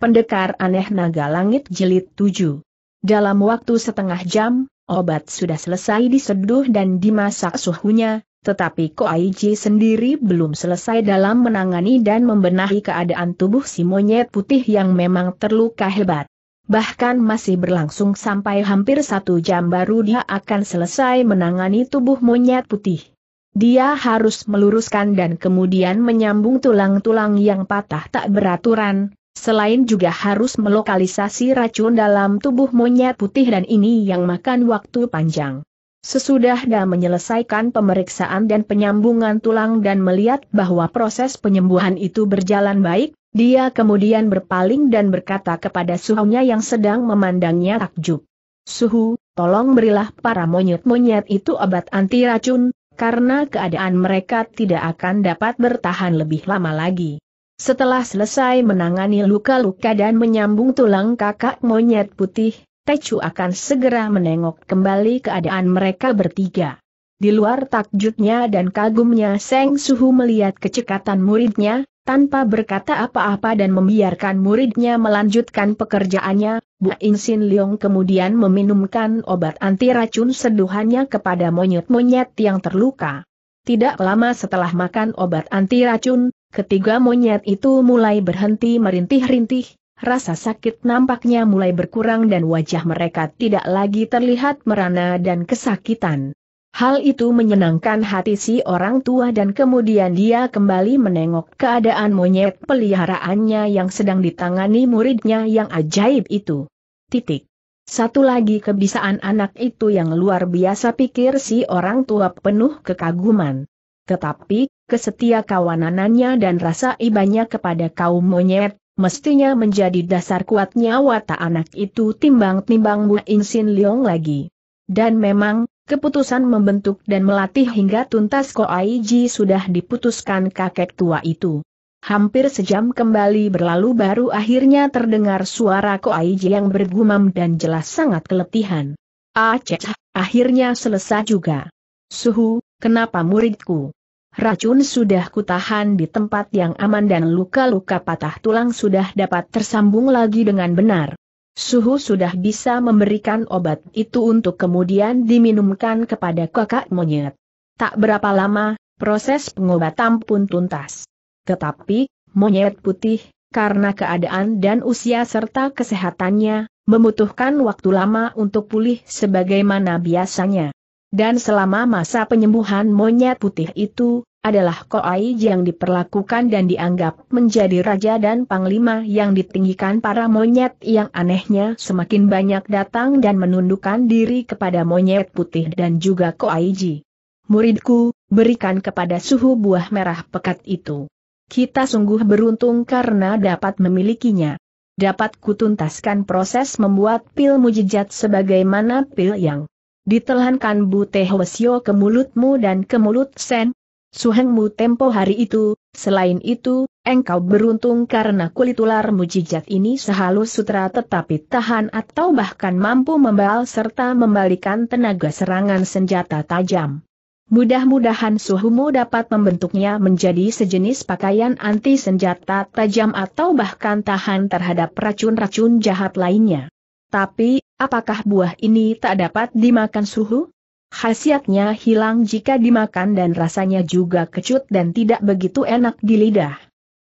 Pendekar Aneh Naga Langit jelit 7 Dalam waktu setengah jam, obat sudah selesai diseduh dan dimasak suhunya, tetapi Ko Koaiji sendiri belum selesai dalam menangani dan membenahi keadaan tubuh si monyet putih yang memang terluka hebat. Bahkan masih berlangsung sampai hampir satu jam baru dia akan selesai menangani tubuh monyet putih. Dia harus meluruskan dan kemudian menyambung tulang-tulang yang patah tak beraturan, Selain juga harus melokalisasi racun dalam tubuh monyet putih dan ini yang makan waktu panjang. Sesudah dia menyelesaikan pemeriksaan dan penyambungan tulang dan melihat bahwa proses penyembuhan itu berjalan baik, dia kemudian berpaling dan berkata kepada suhunya yang sedang memandangnya takjub. Suhu, tolong berilah para monyet-monyet itu obat anti racun, karena keadaan mereka tidak akan dapat bertahan lebih lama lagi. Setelah selesai menangani luka-luka dan menyambung tulang kakak monyet putih, Tecu akan segera menengok kembali keadaan mereka bertiga. Di luar takjubnya dan kagumnya Seng Suhu melihat kecekatan muridnya, tanpa berkata apa-apa dan membiarkan muridnya melanjutkan pekerjaannya, Bu Insin Leong kemudian meminumkan obat anti racun seduhannya kepada monyet-monyet yang terluka. Tidak lama setelah makan obat anti racun, ketiga monyet itu mulai berhenti merintih-rintih, rasa sakit nampaknya mulai berkurang dan wajah mereka tidak lagi terlihat merana dan kesakitan. Hal itu menyenangkan hati si orang tua dan kemudian dia kembali menengok keadaan monyet peliharaannya yang sedang ditangani muridnya yang ajaib itu. Titik. Satu lagi kebisaan anak itu yang luar biasa pikir si orang tua penuh kekaguman. Tetapi, kesetia kawananannya dan rasa ibanya kepada kaum monyet, mestinya menjadi dasar kuatnya watak anak itu timbang-timbang Bu Insin Leong lagi. Dan memang, keputusan membentuk dan melatih hingga tuntas ko Koaiji sudah diputuskan kakek tua itu. Hampir sejam kembali berlalu baru akhirnya terdengar suara Koaiji yang bergumam dan jelas sangat keletihan. Aceh, akhirnya selesai juga. Suhu, kenapa muridku? Racun sudah kutahan di tempat yang aman dan luka-luka patah tulang sudah dapat tersambung lagi dengan benar. Suhu sudah bisa memberikan obat itu untuk kemudian diminumkan kepada kakak monyet. Tak berapa lama, proses pengobatan pun tuntas. Tetapi, monyet putih, karena keadaan dan usia serta kesehatannya, membutuhkan waktu lama untuk pulih sebagaimana biasanya. Dan selama masa penyembuhan monyet putih itu, adalah Koai yang diperlakukan dan dianggap menjadi raja dan panglima yang ditinggikan para monyet yang anehnya semakin banyak datang dan menundukkan diri kepada monyet putih dan juga Koaiji. Muridku, berikan kepada suhu buah merah pekat itu. Kita sungguh beruntung karena dapat memilikinya. Dapat kutuntaskan proses membuat pil mujijat sebagaimana pil yang ditelankan Teh Hwasyo ke mulutmu dan ke mulut Sen. Suhengmu tempo hari itu, selain itu, engkau beruntung karena kulit ular mujijat ini sehalus sutra tetapi tahan atau bahkan mampu membal serta membalikan tenaga serangan senjata tajam. Mudah-mudahan suhumu dapat membentuknya menjadi sejenis pakaian anti senjata tajam atau bahkan tahan terhadap racun-racun jahat lainnya. Tapi, apakah buah ini tak dapat dimakan suhu? Khasiatnya hilang jika dimakan dan rasanya juga kecut dan tidak begitu enak di lidah.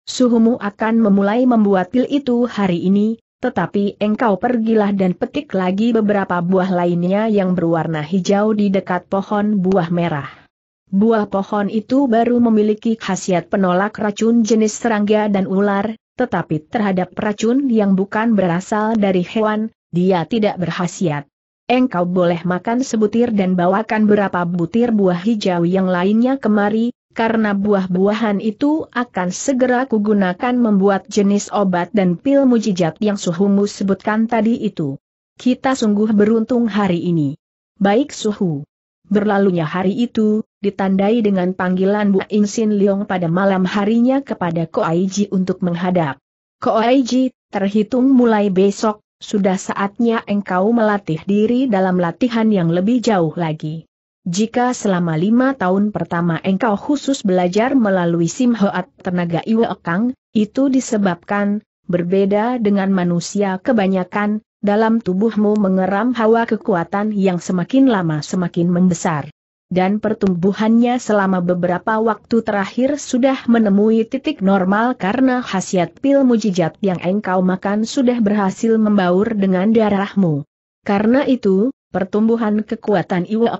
Suhumu akan memulai membuat pil itu hari ini, tetapi engkau pergilah dan petik lagi beberapa buah lainnya yang berwarna hijau di dekat pohon buah merah. Buah pohon itu baru memiliki khasiat penolak racun jenis serangga dan ular, tetapi terhadap racun yang bukan berasal dari hewan, dia tidak berhasiat. Engkau boleh makan sebutir dan bawakan berapa butir buah hijau yang lainnya kemari, karena buah-buahan itu akan segera kugunakan membuat jenis obat dan pil mujijat yang Suhumu sebutkan tadi itu. Kita sungguh beruntung hari ini. Baik Suhu. Berlalunya hari itu, ditandai dengan panggilan Bu Insin Leong pada malam harinya kepada Ko Aiji untuk menghadap. Ko Aiji, terhitung mulai besok, sudah saatnya engkau melatih diri dalam latihan yang lebih jauh lagi. Jika selama lima tahun pertama engkau khusus belajar melalui Simhoat tenaga iwe Kang, itu disebabkan, berbeda dengan manusia kebanyakan, dalam tubuhmu mengeram hawa kekuatan yang semakin lama semakin membesar. Dan pertumbuhannya selama beberapa waktu terakhir sudah menemui titik normal karena khasiat pil mujijat yang engkau makan sudah berhasil membaur dengan darahmu. Karena itu, pertumbuhan kekuatan iwa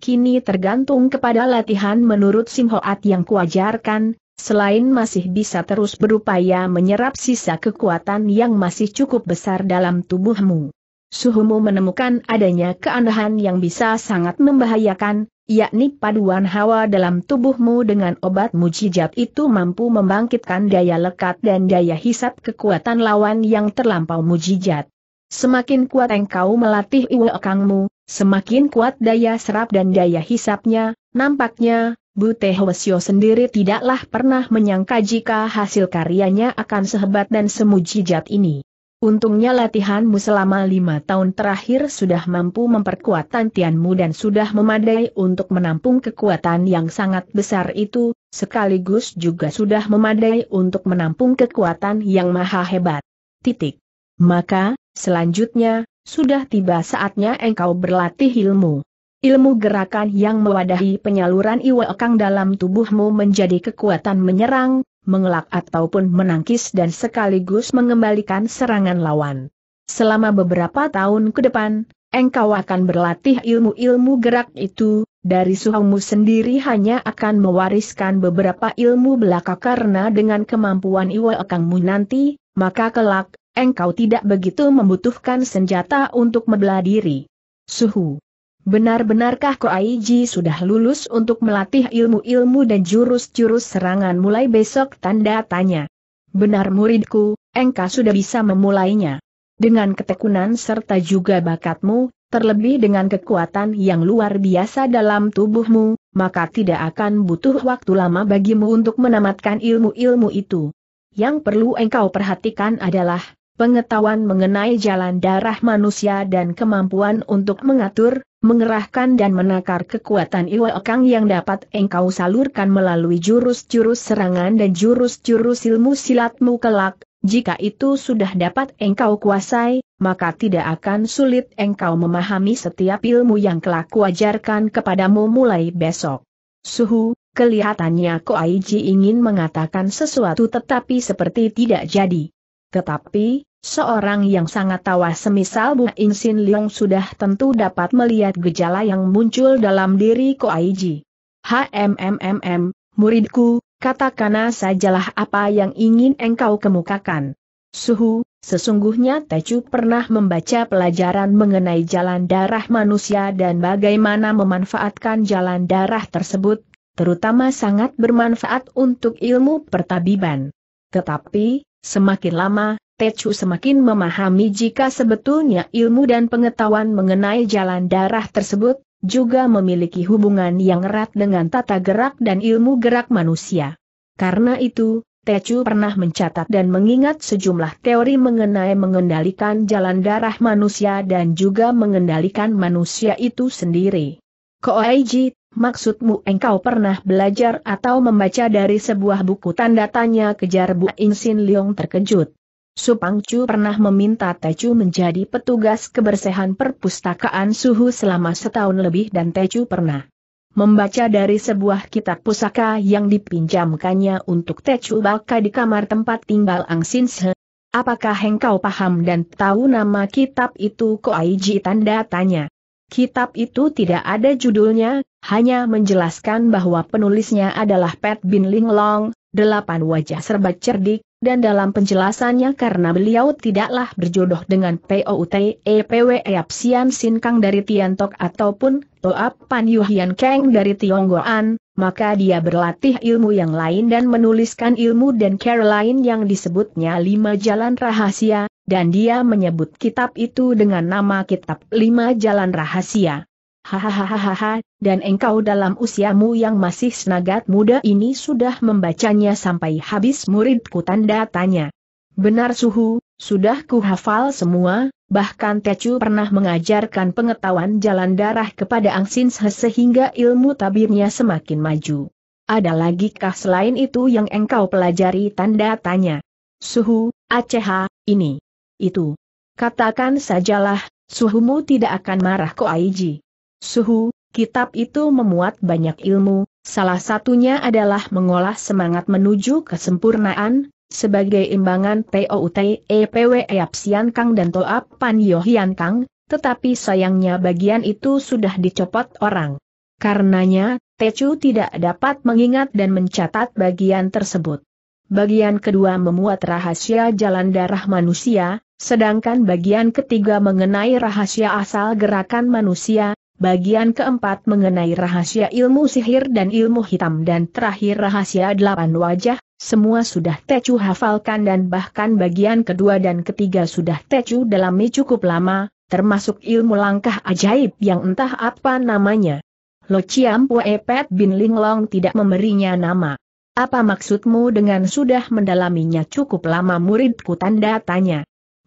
kini tergantung kepada latihan menurut Sim yang kuajarkan, selain masih bisa terus berupaya menyerap sisa kekuatan yang masih cukup besar dalam tubuhmu. Suhumu menemukan adanya keanehan yang bisa sangat membahayakan, yakni paduan hawa dalam tubuhmu dengan obat mujijat itu mampu membangkitkan daya lekat dan daya hisap kekuatan lawan yang terlampau mujijat. Semakin kuat engkau melatih iwakangmu, Semakin kuat daya serap dan daya hisapnya, nampaknya, Bute Hwasyo sendiri tidaklah pernah menyangka jika hasil karyanya akan sehebat dan semujijat ini. Untungnya latihanmu selama lima tahun terakhir sudah mampu memperkuat tantianmu dan sudah memadai untuk menampung kekuatan yang sangat besar itu, sekaligus juga sudah memadai untuk menampung kekuatan yang maha hebat. Titik. Maka, selanjutnya, sudah tiba saatnya engkau berlatih ilmu. Ilmu gerakan yang mewadahi penyaluran iwa ekang dalam tubuhmu menjadi kekuatan menyerang, mengelak ataupun menangkis dan sekaligus mengembalikan serangan lawan. Selama beberapa tahun ke depan, engkau akan berlatih ilmu-ilmu gerak itu, dari suhumu sendiri hanya akan mewariskan beberapa ilmu belaka karena dengan kemampuan iwa ekangmu nanti, maka kelak, engkau tidak begitu membutuhkan senjata untuk membelah diri. Suhu. Benar-benarkah Ko Aiji sudah lulus untuk melatih ilmu-ilmu dan jurus-jurus serangan mulai besok tanda tanya? Benar muridku, engkau sudah bisa memulainya. Dengan ketekunan serta juga bakatmu, terlebih dengan kekuatan yang luar biasa dalam tubuhmu, maka tidak akan butuh waktu lama bagimu untuk menamatkan ilmu-ilmu itu. Yang perlu engkau perhatikan adalah, pengetahuan mengenai jalan darah manusia dan kemampuan untuk mengatur, mengerahkan dan menakar kekuatan Iwa Okang yang dapat engkau salurkan melalui jurus-jurus serangan dan jurus-jurus ilmu silatmu kelak, jika itu sudah dapat engkau kuasai, maka tidak akan sulit engkau memahami setiap ilmu yang kelak kuajarkan kepadamu mulai besok. Suhu, Kelihatannya Ko Koaiji ingin mengatakan sesuatu tetapi seperti tidak jadi. Tetapi, Seorang yang sangat tawa semisal Bu Insin Leong sudah tentu dapat melihat gejala yang muncul dalam diri Ko Koaiji. HMMMM, muridku, katakanlah sajalah apa yang ingin engkau kemukakan. Suhu, sesungguhnya Tecu pernah membaca pelajaran mengenai jalan darah manusia dan bagaimana memanfaatkan jalan darah tersebut, terutama sangat bermanfaat untuk ilmu pertabiban. Tetapi, semakin lama, Tecu semakin memahami jika sebetulnya ilmu dan pengetahuan mengenai jalan darah tersebut, juga memiliki hubungan yang erat dengan tata gerak dan ilmu gerak manusia. Karena itu, Tecu pernah mencatat dan mengingat sejumlah teori mengenai mengendalikan jalan darah manusia dan juga mengendalikan manusia itu sendiri. Koaiji, maksudmu engkau pernah belajar atau membaca dari sebuah buku tanda tanya kejar Bu Insin Leong terkejut. Supangcu pernah meminta Techu menjadi petugas kebersihan perpustakaan suhu selama setahun lebih dan Techu pernah membaca dari sebuah kitab pusaka yang dipinjamkannya untuk Techu Balka di kamar tempat tinggal Ang Sinse. Apakah engkau paham dan tahu nama kitab itu Koaiji tanda tanya? Kitab itu tidak ada judulnya, hanya menjelaskan bahwa penulisnya adalah Pat Bin Linglong, delapan wajah serba cerdik, dan dalam penjelasannya karena beliau tidaklah berjodoh dengan POUTEPW Apsian Sin Kang dari Tiantok ataupun Toap Pan Yuhian Kang dari Tionggoan, maka dia berlatih ilmu yang lain dan menuliskan ilmu dan cara lain yang disebutnya Lima Jalan Rahasia, dan dia menyebut kitab itu dengan nama Kitab Lima Jalan Rahasia hahaha, dan engkau dalam usiamu yang masih senagat muda ini sudah membacanya sampai habis muridku tanda tanya. Benar suhu, sudah ku hafal semua, bahkan Tecu pernah mengajarkan pengetahuan jalan darah kepada Angsin sehingga ilmu tabirnya semakin maju. Ada lagi kah selain itu yang engkau pelajari tanda tanya? Suhu, Aceh, ini. Itu. Katakan sajalah, suhumu tidak akan marah ko Aiji. Suhu, kitab itu memuat banyak ilmu, salah satunya adalah mengolah semangat menuju kesempurnaan, sebagai imbangan POUT EPW Eapsian Kang dan Toap Pan Yohian Kang, tetapi sayangnya bagian itu sudah dicopot orang. Karenanya, techu tidak dapat mengingat dan mencatat bagian tersebut. Bagian kedua memuat rahasia jalan darah manusia, sedangkan bagian ketiga mengenai rahasia asal gerakan manusia, bagian keempat mengenai rahasia ilmu sihir dan ilmu hitam dan terakhir rahasia delapan wajah, semua sudah Tecu hafalkan dan bahkan bagian kedua dan ketiga sudah Tecu dalami cukup lama, termasuk ilmu langkah ajaib yang entah apa namanya. Lo Chiam Pue Pet Bin Linglong tidak memberinya nama. Apa maksudmu dengan sudah mendalaminya cukup lama muridku tanda tanya?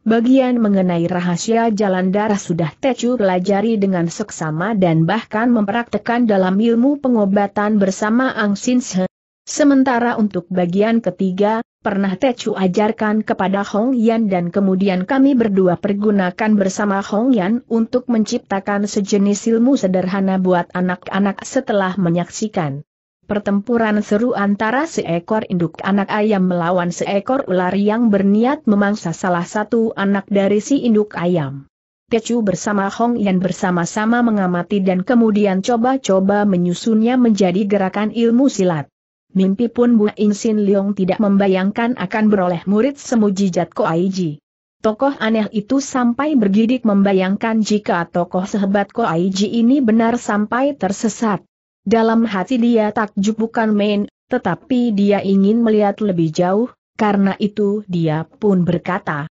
Bagian mengenai rahasia jalan darah sudah Tecu pelajari dengan seksama dan bahkan mempraktekan dalam ilmu pengobatan bersama Ang Sin Sementara untuk bagian ketiga, pernah Tecu ajarkan kepada Hong Yan dan kemudian kami berdua pergunakan bersama Hong Yan untuk menciptakan sejenis ilmu sederhana buat anak-anak setelah menyaksikan. Pertempuran seru antara seekor induk anak ayam melawan seekor ular yang berniat memangsa salah satu anak dari si induk ayam. Tecu bersama Hong Yan bersama-sama mengamati dan kemudian coba-coba menyusunnya menjadi gerakan ilmu silat. Mimpi pun Bu Insin Leong tidak membayangkan akan beroleh murid semujijat Ko Aiji. Tokoh aneh itu sampai bergidik membayangkan jika tokoh sehebat Ko Aiji ini benar sampai tersesat. Dalam hati dia takjub bukan main, tetapi dia ingin melihat lebih jauh, karena itu dia pun berkata,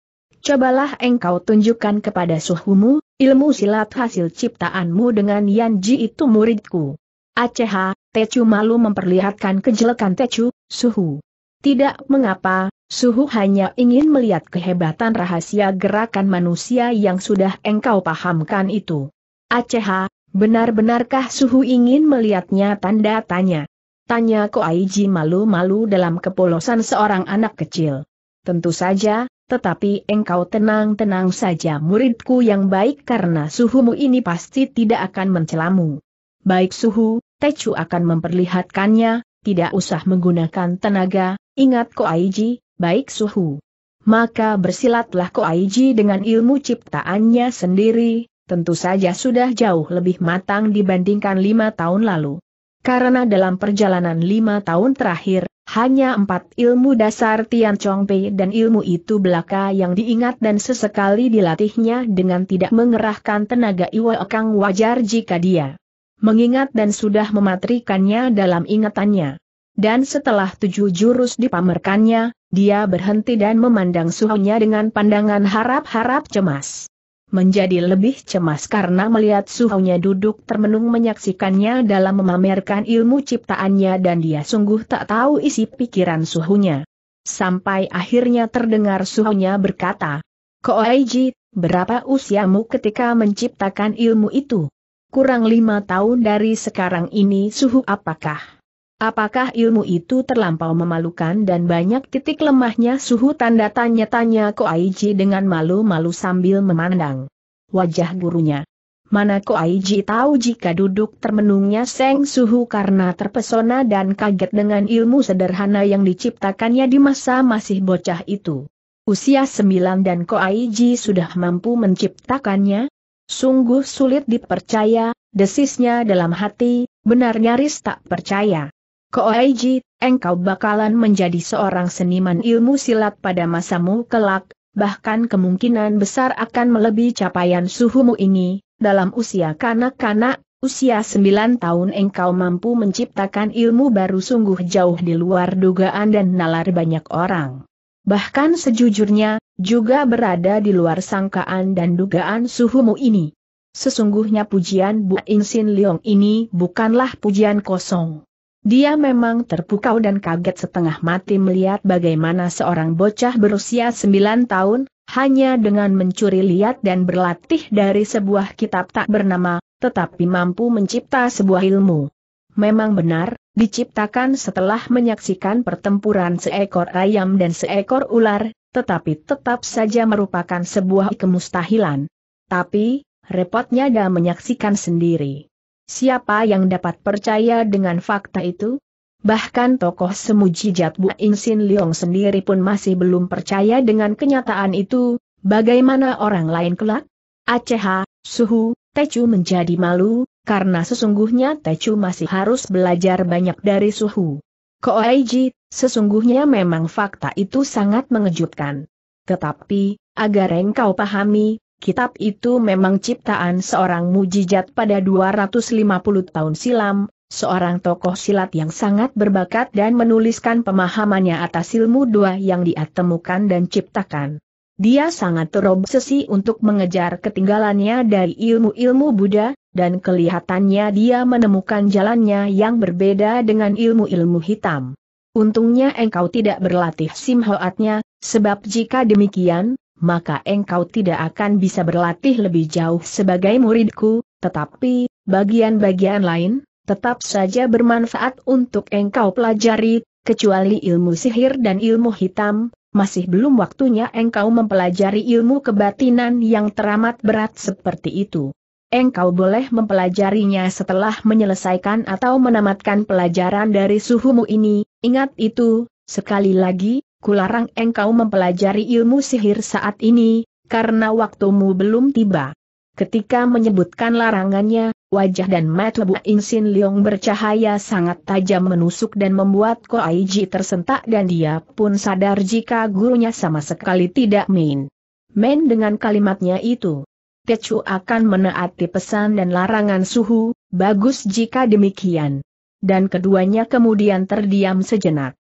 Cobalah engkau tunjukkan kepada suhumu, ilmu silat hasil ciptaanmu dengan Yanji itu muridku. Aceh, Tecu malu memperlihatkan kejelekan Tecu, suhu. Tidak mengapa, Suhu hanya ingin melihat kehebatan rahasia gerakan manusia yang sudah engkau pahamkan itu. Aceh. Benar-benarkah Suhu ingin melihatnya tanda tanya? Tanya Ko Aiji malu-malu dalam kepolosan seorang anak kecil. Tentu saja, tetapi engkau tenang-tenang saja muridku yang baik karena suhumu ini pasti tidak akan mencelamu. Baik suhu, Techu akan memperlihatkannya, tidak usah menggunakan tenaga, ingat Ko Aiji, baik suhu. Maka bersilatlah Ko Aiji dengan ilmu ciptaannya sendiri, tentu saja sudah jauh lebih matang dibandingkan lima tahun lalu. Karena dalam perjalanan lima tahun terakhir, hanya empat ilmu dasar Tian Chongpei dan ilmu itu belaka yang diingat dan sesekali dilatihnya dengan tidak mengerahkan tenaga Iwa Kang wajar jika dia mengingat dan sudah mematrikannya dalam ingatannya. Dan setelah tujuh jurus dipamerkannya, dia berhenti dan memandang suhunya dengan pandangan harap-harap cemas menjadi lebih cemas karena melihat suhunya duduk termenung menyaksikannya dalam memamerkan ilmu ciptaannya dan dia sungguh tak tahu isi pikiran suhunya. Sampai akhirnya terdengar suhunya berkata, Koaiji, berapa usiamu ketika menciptakan ilmu itu? Kurang lima tahun dari sekarang ini suhu apakah? Apakah ilmu itu terlampau memalukan dan banyak titik lemahnya suhu tanda tanya-tanya Ko Aiji dengan malu-malu sambil memandang wajah gurunya. Mana Ko Aiji tahu jika duduk termenungnya Seng Suhu karena terpesona dan kaget dengan ilmu sederhana yang diciptakannya di masa masih bocah itu. Usia sembilan dan Ko Aiji sudah mampu menciptakannya? Sungguh sulit dipercaya, desisnya dalam hati, benar nyaris tak percaya. Koaiji, engkau bakalan menjadi seorang seniman ilmu silat pada masamu kelak, bahkan kemungkinan besar akan melebihi capaian suhumu ini, dalam usia kanak-kanak, usia 9 tahun engkau mampu menciptakan ilmu baru sungguh jauh di luar dugaan dan nalar banyak orang. Bahkan sejujurnya, juga berada di luar sangkaan dan dugaan suhumu ini. Sesungguhnya pujian Bu Insin Leong ini bukanlah pujian kosong. Dia memang terpukau dan kaget setengah mati melihat bagaimana seorang bocah berusia 9 tahun, hanya dengan mencuri lihat dan berlatih dari sebuah kitab tak bernama, tetapi mampu mencipta sebuah ilmu. Memang benar, diciptakan setelah menyaksikan pertempuran seekor ayam dan seekor ular, tetapi tetap saja merupakan sebuah kemustahilan. Tapi, repotnya dia menyaksikan sendiri. Siapa yang dapat percaya dengan fakta itu? Bahkan tokoh semuji Bu Insin Leong sendiri pun masih belum percaya dengan kenyataan itu, bagaimana orang lain kelak? Aceha, Suhu, Teju menjadi malu, karena sesungguhnya Teju masih harus belajar banyak dari Suhu. Koaiji, sesungguhnya memang fakta itu sangat mengejutkan. Tetapi, agar engkau pahami, Kitab itu memang ciptaan seorang mujizat pada 250 tahun silam, seorang tokoh silat yang sangat berbakat dan menuliskan pemahamannya atas ilmu dua yang dia temukan dan ciptakan. Dia sangat terobsesi untuk mengejar ketinggalannya dari ilmu-ilmu Buddha, dan kelihatannya dia menemukan jalannya yang berbeda dengan ilmu-ilmu hitam. Untungnya engkau tidak berlatih simhoatnya, sebab jika demikian, maka engkau tidak akan bisa berlatih lebih jauh sebagai muridku, tetapi, bagian-bagian lain, tetap saja bermanfaat untuk engkau pelajari, kecuali ilmu sihir dan ilmu hitam, masih belum waktunya engkau mempelajari ilmu kebatinan yang teramat berat seperti itu. Engkau boleh mempelajarinya setelah menyelesaikan atau menamatkan pelajaran dari suhumu ini, ingat itu, sekali lagi, kularang engkau mempelajari ilmu sihir saat ini, karena waktumu belum tiba. Ketika menyebutkan larangannya, wajah dan mata Bu Insin Leong bercahaya sangat tajam menusuk dan membuat Ko Koaiji tersentak dan dia pun sadar jika gurunya sama sekali tidak main. Main dengan kalimatnya itu. Tecu akan menaati pesan dan larangan suhu, bagus jika demikian. Dan keduanya kemudian terdiam sejenak.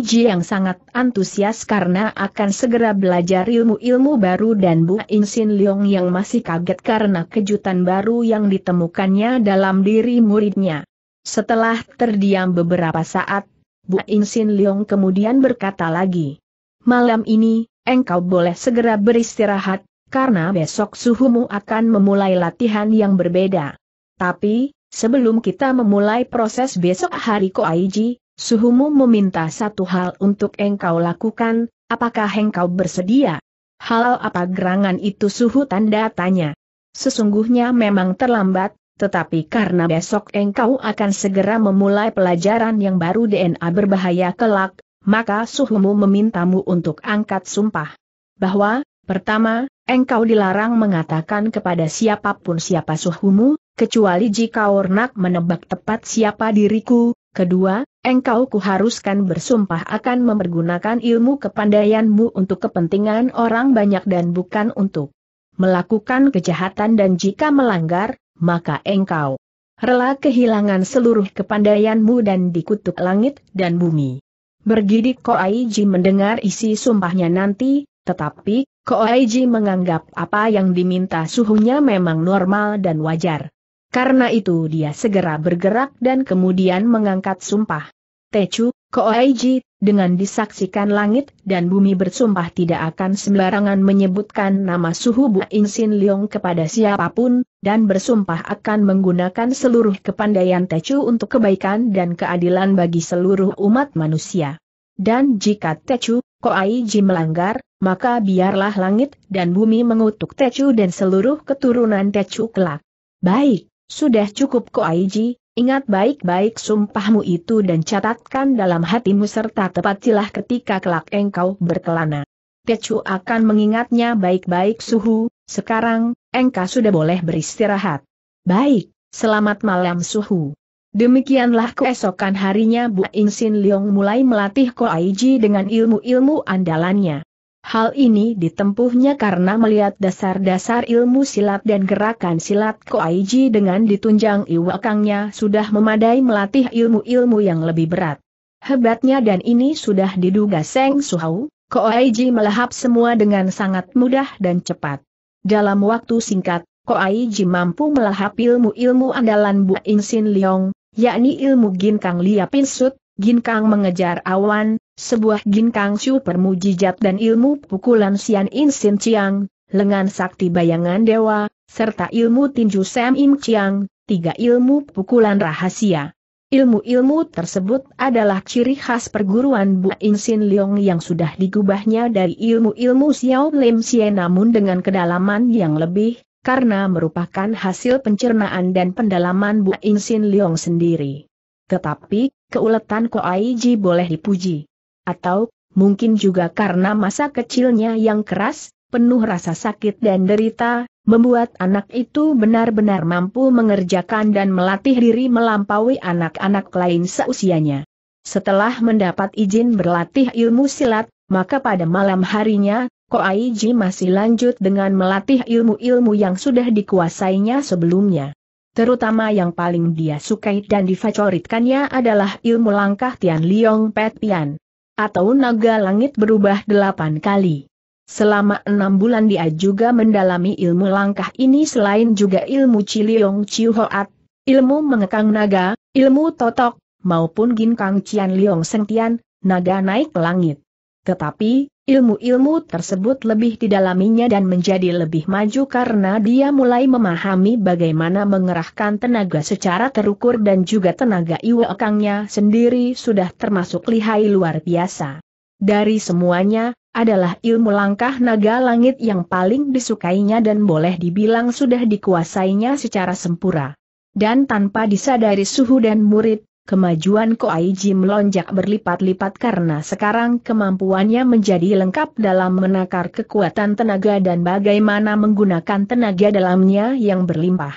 Ji yang sangat antusias karena akan segera belajar ilmu-ilmu baru dan Bu Insin Leong yang masih kaget karena kejutan baru yang ditemukannya dalam diri muridnya. Setelah terdiam beberapa saat, Bu Insin Leong kemudian berkata lagi, Malam ini, engkau boleh segera beristirahat, karena besok suhumu akan memulai latihan yang berbeda. Tapi, sebelum kita memulai proses besok hari Ji, Suhumu meminta satu hal untuk engkau lakukan, apakah engkau bersedia? Hal apa gerangan itu suhu tanda tanya. Sesungguhnya memang terlambat, tetapi karena besok engkau akan segera memulai pelajaran yang baru DNA berbahaya kelak, maka suhumu memintamu untuk angkat sumpah. Bahwa, pertama, engkau dilarang mengatakan kepada siapapun siapa suhumu, kecuali jika ornak menebak tepat siapa diriku, kedua, engkau kuharuskan bersumpah akan mempergunakan ilmu kepandaianmu untuk kepentingan orang banyak dan bukan untuk melakukan kejahatan dan jika melanggar, maka engkau rela kehilangan seluruh kepandaianmu dan dikutuk langit dan bumi. Bergidik Ko Koaiji mendengar isi sumpahnya nanti, tetapi Ko Koaiji menganggap apa yang diminta suhunya memang normal dan wajar. Karena itu dia segera bergerak dan kemudian mengangkat sumpah. Techu, Koaiji, dengan disaksikan langit dan bumi bersumpah tidak akan sembarangan menyebutkan nama Suhu Bu Insin Leong kepada siapapun, dan bersumpah akan menggunakan seluruh kepandaian Techu untuk kebaikan dan keadilan bagi seluruh umat manusia. Dan jika Techu, Koaiji melanggar, maka biarlah langit dan bumi mengutuk Techu dan seluruh keturunan Techu kelak. Baik, sudah cukup Aiji, ingat baik-baik sumpahmu itu dan catatkan dalam hatimu serta tepatilah ketika kelak engkau berkelana. Pecu akan mengingatnya baik-baik suhu, sekarang, engkau sudah boleh beristirahat. Baik, selamat malam suhu. Demikianlah keesokan harinya Bu Insin Leong mulai melatih ko Aiji dengan ilmu-ilmu andalannya. Hal ini ditempuhnya karena melihat dasar-dasar ilmu silat dan gerakan silat Koaiji dengan ditunjang iwakangnya sudah memadai melatih ilmu-ilmu yang lebih berat. Hebatnya dan ini sudah diduga Seng Suhau, Koaiji melahap semua dengan sangat mudah dan cepat. Dalam waktu singkat, Koaiji mampu melahap ilmu-ilmu andalan Bu Insin Liong, yakni ilmu Ginkang Liapin Sut, Ginkang mengejar awan, sebuah ginkang super permujijat dan ilmu pukulan Sian In Sin Chiang, lengan sakti bayangan dewa, serta ilmu tinju Sam Im Chiang, tiga ilmu pukulan rahasia. Ilmu-ilmu tersebut adalah ciri khas perguruan Bu In Sin Leong yang sudah digubahnya dari ilmu-ilmu Xiao Lim Xie namun dengan kedalaman yang lebih, karena merupakan hasil pencernaan dan pendalaman Bu In Sin Leong sendiri. Tetapi, keuletan Koai Ji boleh dipuji atau mungkin juga karena masa kecilnya yang keras, penuh rasa sakit dan derita, membuat anak itu benar-benar mampu mengerjakan dan melatih diri melampaui anak-anak lain seusianya. Setelah mendapat izin berlatih ilmu silat, maka pada malam harinya, Ko Koaiji masih lanjut dengan melatih ilmu-ilmu yang sudah dikuasainya sebelumnya. Terutama yang paling dia sukai dan difacoritkannya adalah ilmu langkah Tian Liong Pet Pian atau naga langit berubah delapan kali. Selama enam bulan dia juga mendalami ilmu langkah ini selain juga ilmu Ciliong Chiu Hoat, ilmu mengekang naga, ilmu totok, maupun ginkang Cian Liong Sentian, naga naik langit. Tetapi, ilmu-ilmu tersebut lebih didalaminya dan menjadi lebih maju karena dia mulai memahami bagaimana mengerahkan tenaga secara terukur dan juga tenaga iwekangnya sendiri sudah termasuk lihai luar biasa. Dari semuanya, adalah ilmu langkah naga langit yang paling disukainya dan boleh dibilang sudah dikuasainya secara sempurna. Dan tanpa disadari suhu dan murid, kemajuan Koaiji melonjak berlipat-lipat karena sekarang kemampuannya menjadi lengkap dalam menakar kekuatan tenaga dan bagaimana menggunakan tenaga dalamnya yang berlimpah.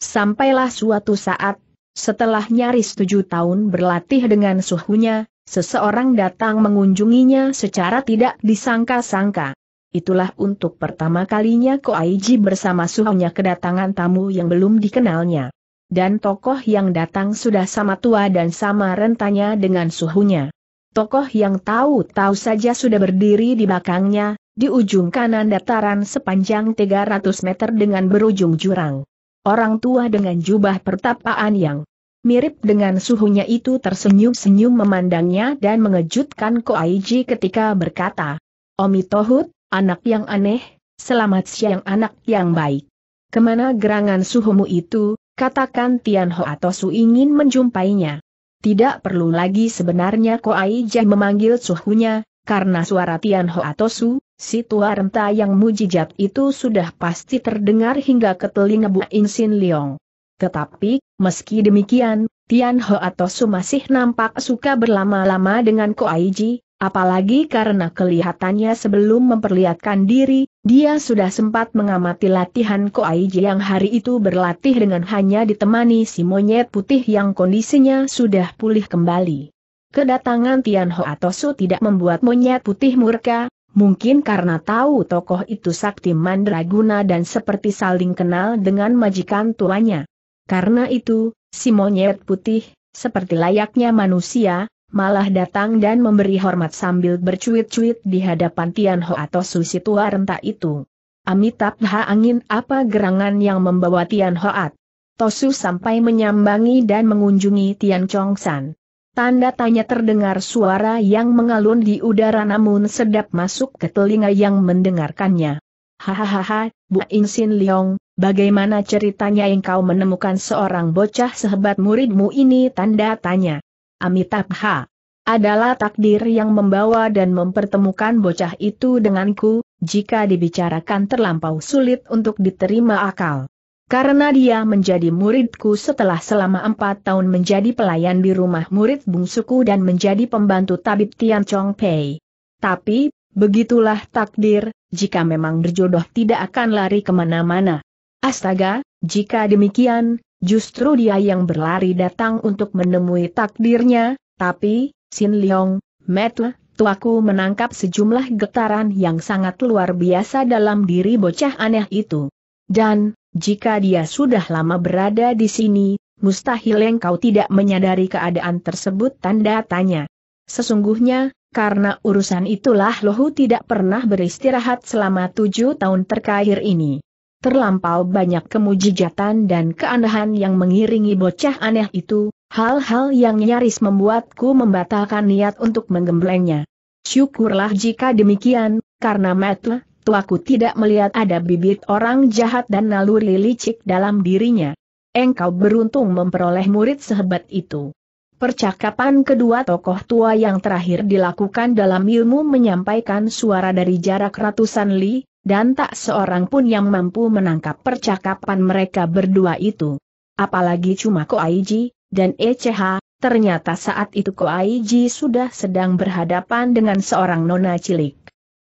Sampailah suatu saat, setelah nyaris tujuh tahun berlatih dengan suhunya, seseorang datang mengunjunginya secara tidak disangka-sangka. Itulah untuk pertama kalinya Koaiji bersama suhunya kedatangan tamu yang belum dikenalnya dan tokoh yang datang sudah sama tua dan sama rentanya dengan suhunya. Tokoh yang tahu-tahu saja sudah berdiri di belakangnya, di ujung kanan dataran sepanjang 300 meter dengan berujung jurang. Orang tua dengan jubah pertapaan yang mirip dengan suhunya itu tersenyum-senyum memandangnya dan mengejutkan Ko Aiji ketika berkata, Omi Tohut, anak yang aneh, selamat siang anak yang baik. Kemana gerangan suhumu itu, katakan Tian Ho atau Su ingin menjumpainya. Tidak perlu lagi sebenarnya Ko Ai Jai memanggil suhunya, karena suara Tian Ho atau Su, si tua renta yang mujijat itu sudah pasti terdengar hingga ke telinga Bu Insin Leong. Tetapi, meski demikian, Tian Ho atau Su masih nampak suka berlama-lama dengan Ko Ai Ji, apalagi karena kelihatannya sebelum memperlihatkan diri, dia sudah sempat mengamati latihan Koaiji yang hari itu berlatih dengan hanya ditemani si monyet putih yang kondisinya sudah pulih kembali. Kedatangan Tian Ho Su tidak membuat monyet putih murka, mungkin karena tahu tokoh itu sakti mandraguna dan seperti saling kenal dengan majikan tuanya. Karena itu, si monyet putih, seperti layaknya manusia, malah datang dan memberi hormat sambil bercuit-cuit di hadapan Tianho atau Susi tua renta itu. Amitabha angin apa gerangan yang membawa Tian Hoat? Tosu sampai menyambangi dan mengunjungi Tian Chongsan. Tanda tanya terdengar suara yang mengalun di udara namun sedap masuk ke telinga yang mendengarkannya. Hahaha, Bu Insin Liong, bagaimana ceritanya engkau menemukan seorang bocah sehebat muridmu ini tanda tanya. Amitabha. Adalah takdir yang membawa dan mempertemukan bocah itu denganku, jika dibicarakan terlampau sulit untuk diterima akal. Karena dia menjadi muridku setelah selama empat tahun menjadi pelayan di rumah murid bungsuku dan menjadi pembantu tabib Tian Chong Pei. Tapi, begitulah takdir, jika memang berjodoh tidak akan lari kemana-mana. Astaga, jika demikian, Justru dia yang berlari datang untuk menemui takdirnya, tapi, Sin Leong, Metle, tuaku menangkap sejumlah getaran yang sangat luar biasa dalam diri bocah aneh itu. Dan, jika dia sudah lama berada di sini, mustahil engkau tidak menyadari keadaan tersebut tanda tanya. Sesungguhnya, karena urusan itulah Lohu tidak pernah beristirahat selama tujuh tahun terakhir ini. Terlampau banyak kemujijatan dan keanehan yang mengiringi bocah aneh itu, hal-hal yang nyaris membuatku membatalkan niat untuk menggemblengnya. Syukurlah jika demikian, karena metu, tuaku tidak melihat ada bibit orang jahat dan naluri licik dalam dirinya. Engkau beruntung memperoleh murid sehebat itu. Percakapan kedua tokoh tua yang terakhir dilakukan dalam ilmu menyampaikan suara dari jarak ratusan li, dan tak seorang pun yang mampu menangkap percakapan mereka berdua itu. Apalagi cuma Koaiji, dan Eceha. ternyata saat itu Koaiji sudah sedang berhadapan dengan seorang nona cilik.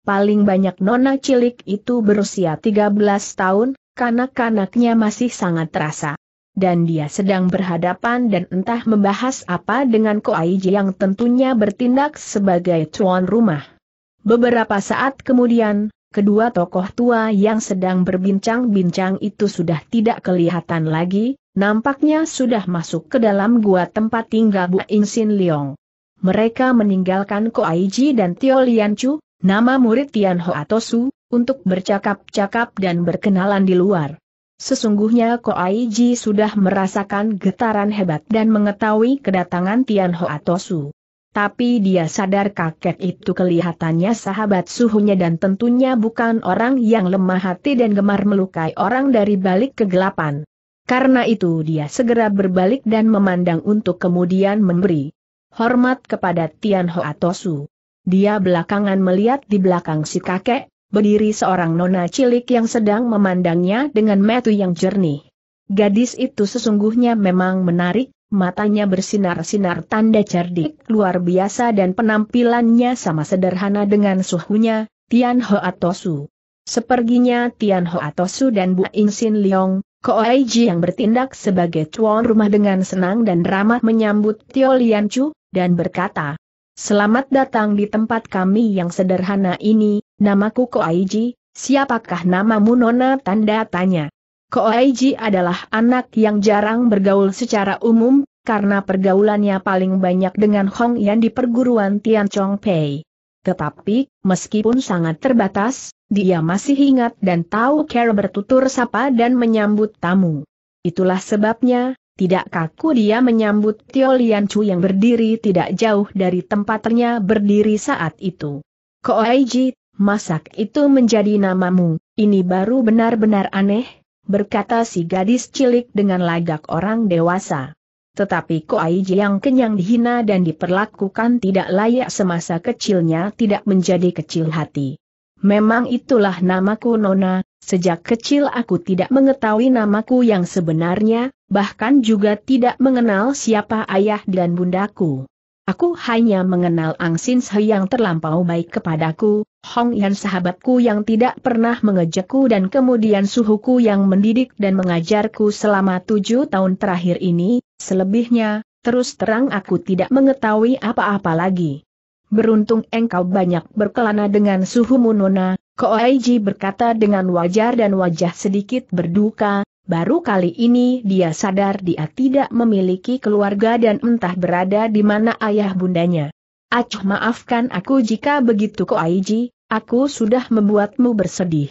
Paling banyak nona cilik itu berusia 13 tahun, kanak-kanaknya masih sangat terasa dan dia sedang berhadapan dan entah membahas apa dengan Koaiji yang tentunya bertindak sebagai tuan rumah. Beberapa saat kemudian, kedua tokoh tua yang sedang berbincang-bincang itu sudah tidak kelihatan lagi, nampaknya sudah masuk ke dalam gua tempat tinggal Bu Insin Liong. Mereka meninggalkan Ko Koaiji dan Tio Chu, nama murid Tian Ho Atosu, untuk bercakap-cakap dan berkenalan di luar. Sesungguhnya Ko Koaiji sudah merasakan getaran hebat dan mengetahui kedatangan Tian Ho Atosu. Tapi dia sadar kakek itu kelihatannya sahabat suhunya dan tentunya bukan orang yang lemah hati dan gemar melukai orang dari balik kegelapan. Karena itu dia segera berbalik dan memandang untuk kemudian memberi hormat kepada Tian Atosu. Dia belakangan melihat di belakang si kakek, berdiri seorang nona cilik yang sedang memandangnya dengan metu yang jernih. Gadis itu sesungguhnya memang menarik, matanya bersinar-sinar tanda cerdik luar biasa dan penampilannya sama sederhana dengan suhunya, Tian Ho Atosu. Seperginya Tian Ho Atosu dan Bu In Sin Leong, Ji yang bertindak sebagai tuan rumah dengan senang dan ramah menyambut Tio Lian Chu, dan berkata, Selamat datang di tempat kami yang sederhana ini, namaku Ko Ji. siapakah namamu Nona? Tanda tanya. Koaiji adalah anak yang jarang bergaul secara umum, karena pergaulannya paling banyak dengan Hong Yan di perguruan Tian Chong Pei. Tetapi, meskipun sangat terbatas, dia masih ingat dan tahu cara bertutur sapa dan menyambut tamu. Itulah sebabnya, tidak kaku dia menyambut Tio Lian Chu yang berdiri tidak jauh dari tempatnya berdiri saat itu. Koaiji, masak itu menjadi namamu, ini baru benar-benar aneh, berkata si gadis cilik dengan lagak orang dewasa. Tetapi Koaiji yang kenyang dihina dan diperlakukan tidak layak semasa kecilnya tidak menjadi kecil hati. Memang itulah namaku Nona, sejak kecil aku tidak mengetahui namaku yang sebenarnya, bahkan juga tidak mengenal siapa ayah dan bundaku. Aku hanya mengenal Ang Sin Se yang terlampau baik kepadaku, Hong Yan sahabatku yang tidak pernah mengejekku dan kemudian suhuku yang mendidik dan mengajarku selama tujuh tahun terakhir ini, selebihnya, terus terang aku tidak mengetahui apa-apa lagi. Beruntung engkau banyak berkelana dengan suhu Munona, Koaiji berkata dengan wajar dan wajah sedikit berduka, Baru kali ini dia sadar dia tidak memiliki keluarga dan entah berada di mana ayah bundanya. Acuh maafkan aku jika begitu ko Aiji, aku sudah membuatmu bersedih.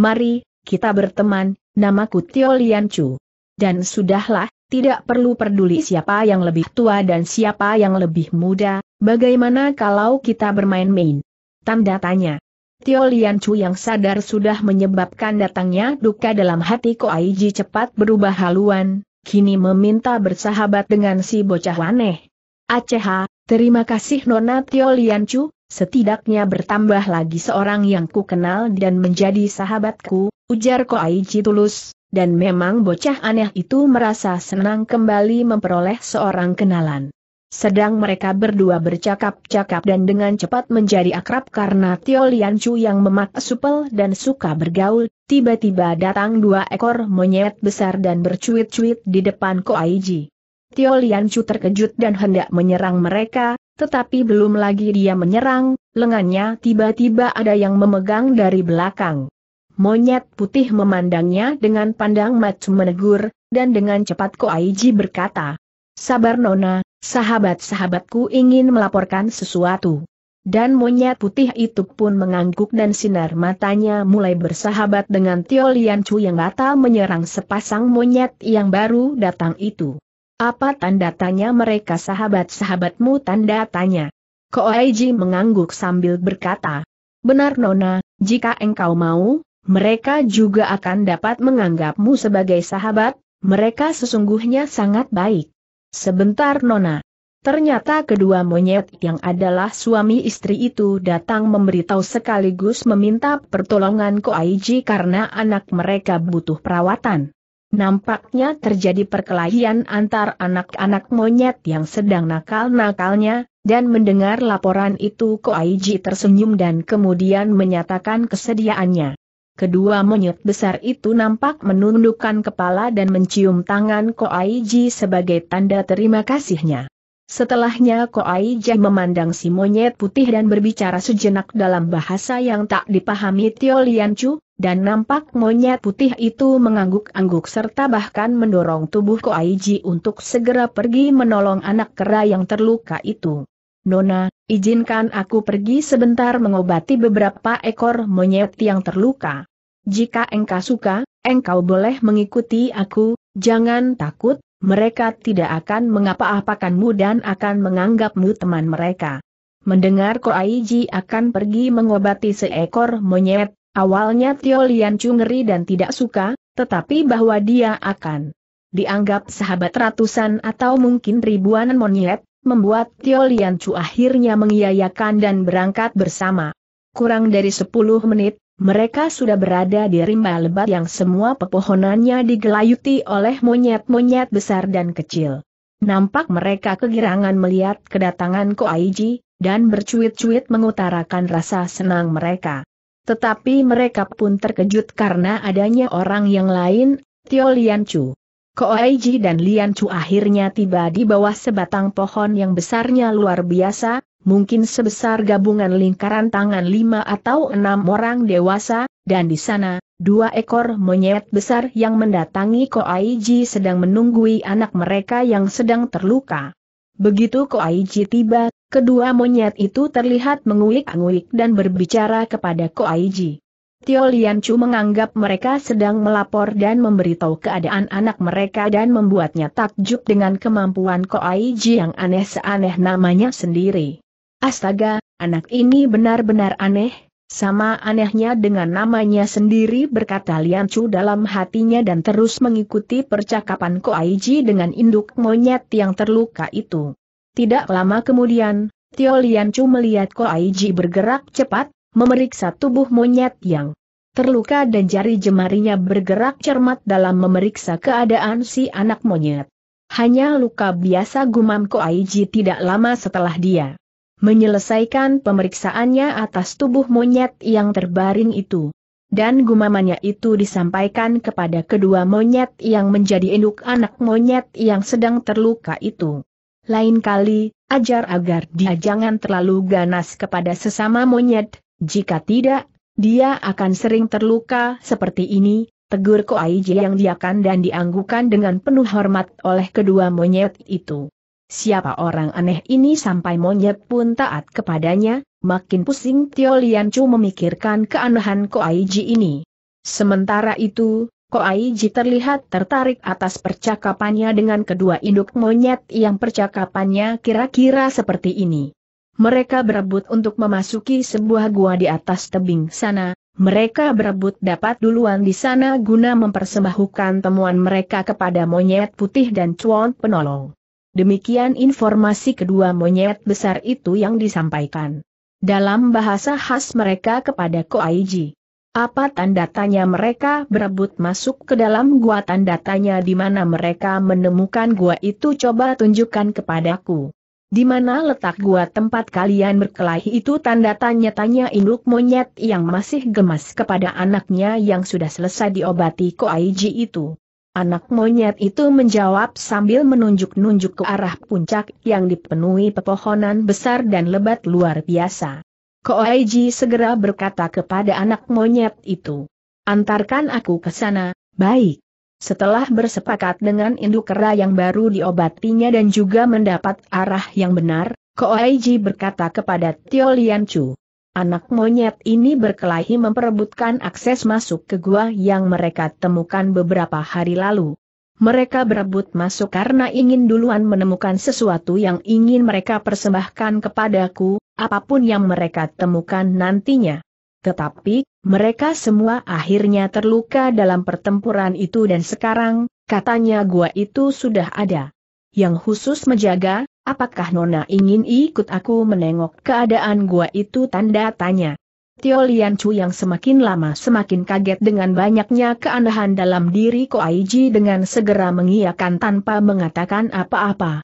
Mari, kita berteman, namaku Tio Lian Chu. Dan sudahlah, tidak perlu peduli siapa yang lebih tua dan siapa yang lebih muda, bagaimana kalau kita bermain-main? Tanda tanya. Tio Lian Chu yang sadar sudah menyebabkan datangnya duka dalam hati Ko Ji cepat berubah haluan, kini meminta bersahabat dengan si bocah aneh. Aceh, terima kasih Nona Tio Lian Chu, setidaknya bertambah lagi seorang yang ku kenal dan menjadi sahabatku, ujar Ko Ji tulus, dan memang bocah aneh itu merasa senang kembali memperoleh seorang kenalan. Sedang mereka berdua bercakap-cakap dan dengan cepat menjadi akrab karena Tio Lian Chu yang memak supel dan suka bergaul, tiba-tiba datang dua ekor monyet besar dan bercuit-cuit di depan Ko Koaiji. Tio Lian Chu terkejut dan hendak menyerang mereka, tetapi belum lagi dia menyerang, lengannya tiba-tiba ada yang memegang dari belakang. Monyet putih memandangnya dengan pandang mata menegur, dan dengan cepat Ko Koaiji berkata, Sabar Nona, Sahabat-sahabatku ingin melaporkan sesuatu. Dan monyet putih itu pun mengangguk dan sinar matanya mulai bersahabat dengan Tio Lian Chu yang batal menyerang sepasang monyet yang baru datang itu. Apa tanda tanya mereka sahabat-sahabatmu tanda tanya? Koaiji mengangguk sambil berkata, Benar Nona, jika engkau mau, mereka juga akan dapat menganggapmu sebagai sahabat, mereka sesungguhnya sangat baik. Sebentar Nona. Ternyata kedua monyet yang adalah suami istri itu datang memberitahu sekaligus meminta pertolongan Aiji karena anak mereka butuh perawatan. Nampaknya terjadi perkelahian antar anak-anak monyet yang sedang nakal-nakalnya, dan mendengar laporan itu Ko Aiji tersenyum dan kemudian menyatakan kesediaannya. Kedua monyet besar itu nampak menundukkan kepala dan mencium tangan Ko Koaiji sebagai tanda terima kasihnya. Setelahnya Ko Koaiji memandang si monyet putih dan berbicara sejenak dalam bahasa yang tak dipahami Tio Chu, dan nampak monyet putih itu mengangguk-angguk serta bahkan mendorong tubuh Ko Koaiji untuk segera pergi menolong anak kera yang terluka itu. Nona, izinkan aku pergi sebentar mengobati beberapa ekor monyet yang terluka jika engkau suka, engkau boleh mengikuti aku, jangan takut, mereka tidak akan mengapa-apakanmu dan akan menganggapmu teman mereka. Mendengar Ko Aiji akan pergi mengobati seekor monyet, awalnya Tio Lian Chu ngeri dan tidak suka, tetapi bahwa dia akan dianggap sahabat ratusan atau mungkin ribuan monyet, membuat Tio Lian Chu akhirnya mengiyakan dan berangkat bersama. Kurang dari 10 menit, mereka sudah berada di rimba lebat yang semua pepohonannya digelayuti oleh monyet-monyet besar dan kecil. Nampak mereka kegirangan melihat kedatangan Ko Aiji dan bercuit-cuit mengutarakan rasa senang mereka. Tetapi mereka pun terkejut karena adanya orang yang lain, Tio Lian Chu. Aiji dan Lian Chu akhirnya tiba di bawah sebatang pohon yang besarnya luar biasa, mungkin sebesar gabungan lingkaran tangan lima atau enam orang dewasa, dan di sana, dua ekor monyet besar yang mendatangi Ko Aiji sedang menunggui anak mereka yang sedang terluka. Begitu Ko Aiji tiba, kedua monyet itu terlihat menguik-nguik dan berbicara kepada Ko Aiji. Tio Chu menganggap mereka sedang melapor dan memberitahu keadaan anak mereka dan membuatnya takjub dengan kemampuan Ko Aiji yang aneh-seaneh namanya sendiri. Astaga, anak ini benar-benar aneh, sama anehnya dengan namanya sendiri berkata Lian Chu dalam hatinya dan terus mengikuti percakapan Ko Aiji dengan induk monyet yang terluka itu. Tidak lama kemudian, Tio Lian Chu melihat Ko Aiji bergerak cepat, memeriksa tubuh monyet yang terluka dan jari jemarinya bergerak cermat dalam memeriksa keadaan si anak monyet. Hanya luka biasa gumam Ko Aiji tidak lama setelah dia menyelesaikan pemeriksaannya atas tubuh monyet yang terbaring itu. Dan gumamannya itu disampaikan kepada kedua monyet yang menjadi induk anak monyet yang sedang terluka itu. Lain kali, ajar agar dia jangan terlalu ganas kepada sesama monyet, jika tidak, dia akan sering terluka seperti ini, tegur Koaiji yang diakan dan dianggukan dengan penuh hormat oleh kedua monyet itu. Siapa orang aneh ini sampai monyet pun taat kepadanya, makin pusing Tio Lian Chu memikirkan keanehan Koaiji ini. Sementara itu, Koaiji terlihat tertarik atas percakapannya dengan kedua induk monyet yang percakapannya kira-kira seperti ini. Mereka berebut untuk memasuki sebuah gua di atas tebing sana, mereka berebut dapat duluan di sana guna mempersembahkan temuan mereka kepada monyet putih dan cuan penolong. Demikian informasi kedua monyet besar itu yang disampaikan. Dalam bahasa khas mereka kepada Koaiji. Apa tanda tanya mereka berebut masuk ke dalam gua tanda tanya di mana mereka menemukan gua itu coba tunjukkan kepadaku. Di mana letak gua tempat kalian berkelahi itu tanda tanya-tanya induk monyet yang masih gemas kepada anaknya yang sudah selesai diobati Koaiji itu. Anak monyet itu menjawab sambil menunjuk-nunjuk ke arah puncak yang dipenuhi pepohonan besar dan lebat luar biasa. Koaiji segera berkata kepada anak monyet itu, Antarkan aku ke sana, baik. Setelah bersepakat dengan induk kera yang baru diobatinya dan juga mendapat arah yang benar, Koaiji berkata kepada Tio Lian Chu, anak monyet ini berkelahi memperebutkan akses masuk ke gua yang mereka temukan beberapa hari lalu. Mereka berebut masuk karena ingin duluan menemukan sesuatu yang ingin mereka persembahkan kepadaku, apapun yang mereka temukan nantinya. Tetapi, mereka semua akhirnya terluka dalam pertempuran itu dan sekarang, katanya gua itu sudah ada. Yang khusus menjaga, apakah Nona ingin ikut aku menengok keadaan gua itu tanda tanya. Tio Lian Chu yang semakin lama semakin kaget dengan banyaknya keanehan dalam diri Ko Aiji dengan segera mengiyakan tanpa mengatakan apa-apa.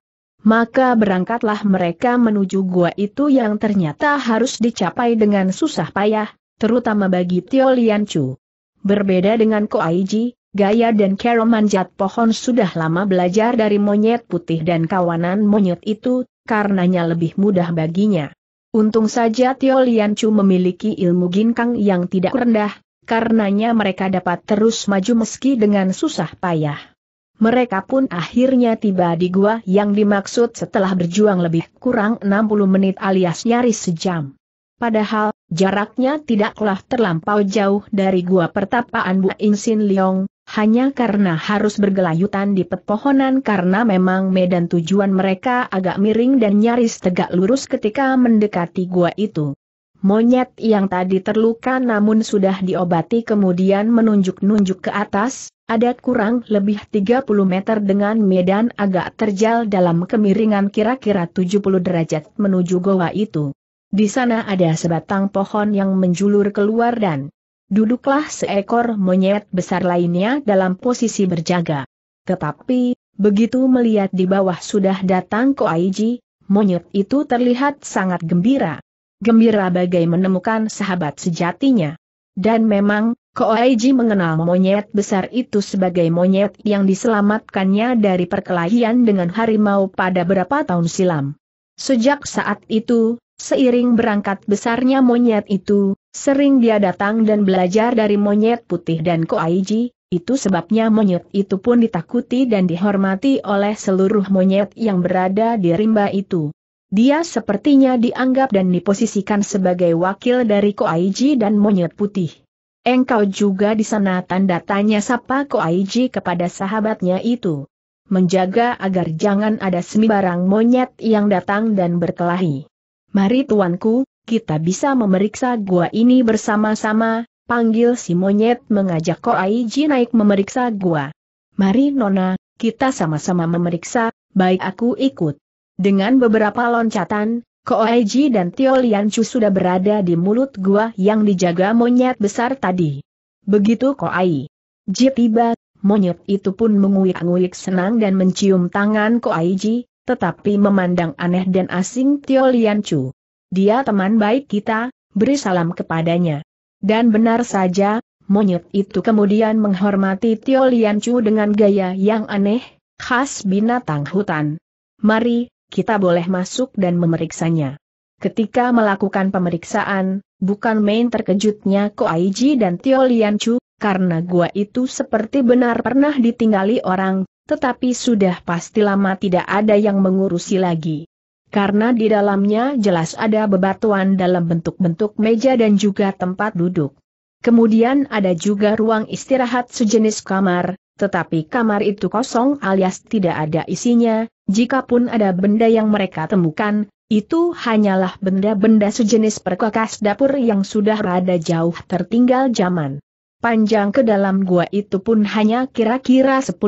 Maka berangkatlah mereka menuju gua itu yang ternyata harus dicapai dengan susah payah, terutama bagi Tio Lian Chu. Berbeda dengan Ko Aiji, Gaya dan Kero manjat pohon sudah lama belajar dari monyet putih dan kawanan monyet itu, karenanya lebih mudah baginya. Untung saja Tio Chu memiliki ilmu ginkang yang tidak rendah, karenanya mereka dapat terus maju meski dengan susah payah. Mereka pun akhirnya tiba di gua yang dimaksud setelah berjuang lebih kurang 60 menit alias nyaris sejam. Padahal, jaraknya tidaklah terlampau jauh dari gua pertapaan Bu Insin Leong, hanya karena harus bergelayutan di pepohonan karena memang medan tujuan mereka agak miring dan nyaris tegak lurus ketika mendekati gua itu. Monyet yang tadi terluka namun sudah diobati kemudian menunjuk-nunjuk ke atas, ada kurang lebih 30 meter dengan medan agak terjal dalam kemiringan kira-kira 70 derajat menuju goa itu. Di sana ada sebatang pohon yang menjulur keluar dan duduklah seekor monyet besar lainnya dalam posisi berjaga. Tetapi, begitu melihat di bawah sudah datang Koaiji, monyet itu terlihat sangat gembira. Gembira bagai menemukan sahabat sejatinya. Dan memang, Koaiji mengenal monyet besar itu sebagai monyet yang diselamatkannya dari perkelahian dengan harimau pada beberapa tahun silam. Sejak saat itu, seiring berangkat besarnya monyet itu, Sering dia datang dan belajar dari monyet putih dan koaiji, itu sebabnya monyet itu pun ditakuti dan dihormati oleh seluruh monyet yang berada di rimba itu. Dia sepertinya dianggap dan diposisikan sebagai wakil dari koaiji dan monyet putih. Engkau juga di sana tanda tanya sapa koaiji kepada sahabatnya itu. Menjaga agar jangan ada sembarang monyet yang datang dan berkelahi. Mari tuanku, kita bisa memeriksa gua ini bersama-sama, panggil si monyet mengajak Ko Aiji naik memeriksa gua. Mari Nona, kita sama-sama memeriksa, baik aku ikut. Dengan beberapa loncatan, Ko Aiji dan Tio Lianchu sudah berada di mulut gua yang dijaga monyet besar tadi. Begitu Ko Aiji tiba, monyet itu pun menguik-nguik senang dan mencium tangan Ko Aiji, tetapi memandang aneh dan asing Tio Lianchu. Dia teman baik kita, beri salam kepadanya. Dan benar saja, monyet itu kemudian menghormati Tio Chu dengan gaya yang aneh, khas binatang hutan. Mari, kita boleh masuk dan memeriksanya. Ketika melakukan pemeriksaan, bukan main terkejutnya Ko Aiji dan Tio Chu, karena gua itu seperti benar pernah ditinggali orang, tetapi sudah pasti lama tidak ada yang mengurusi lagi. Karena di dalamnya jelas ada bebatuan dalam bentuk-bentuk meja dan juga tempat duduk. Kemudian ada juga ruang istirahat sejenis kamar, tetapi kamar itu kosong alias tidak ada isinya, jikapun ada benda yang mereka temukan, itu hanyalah benda-benda sejenis perkakas dapur yang sudah rada jauh tertinggal zaman. Panjang ke dalam gua itu pun hanya kira-kira 10-15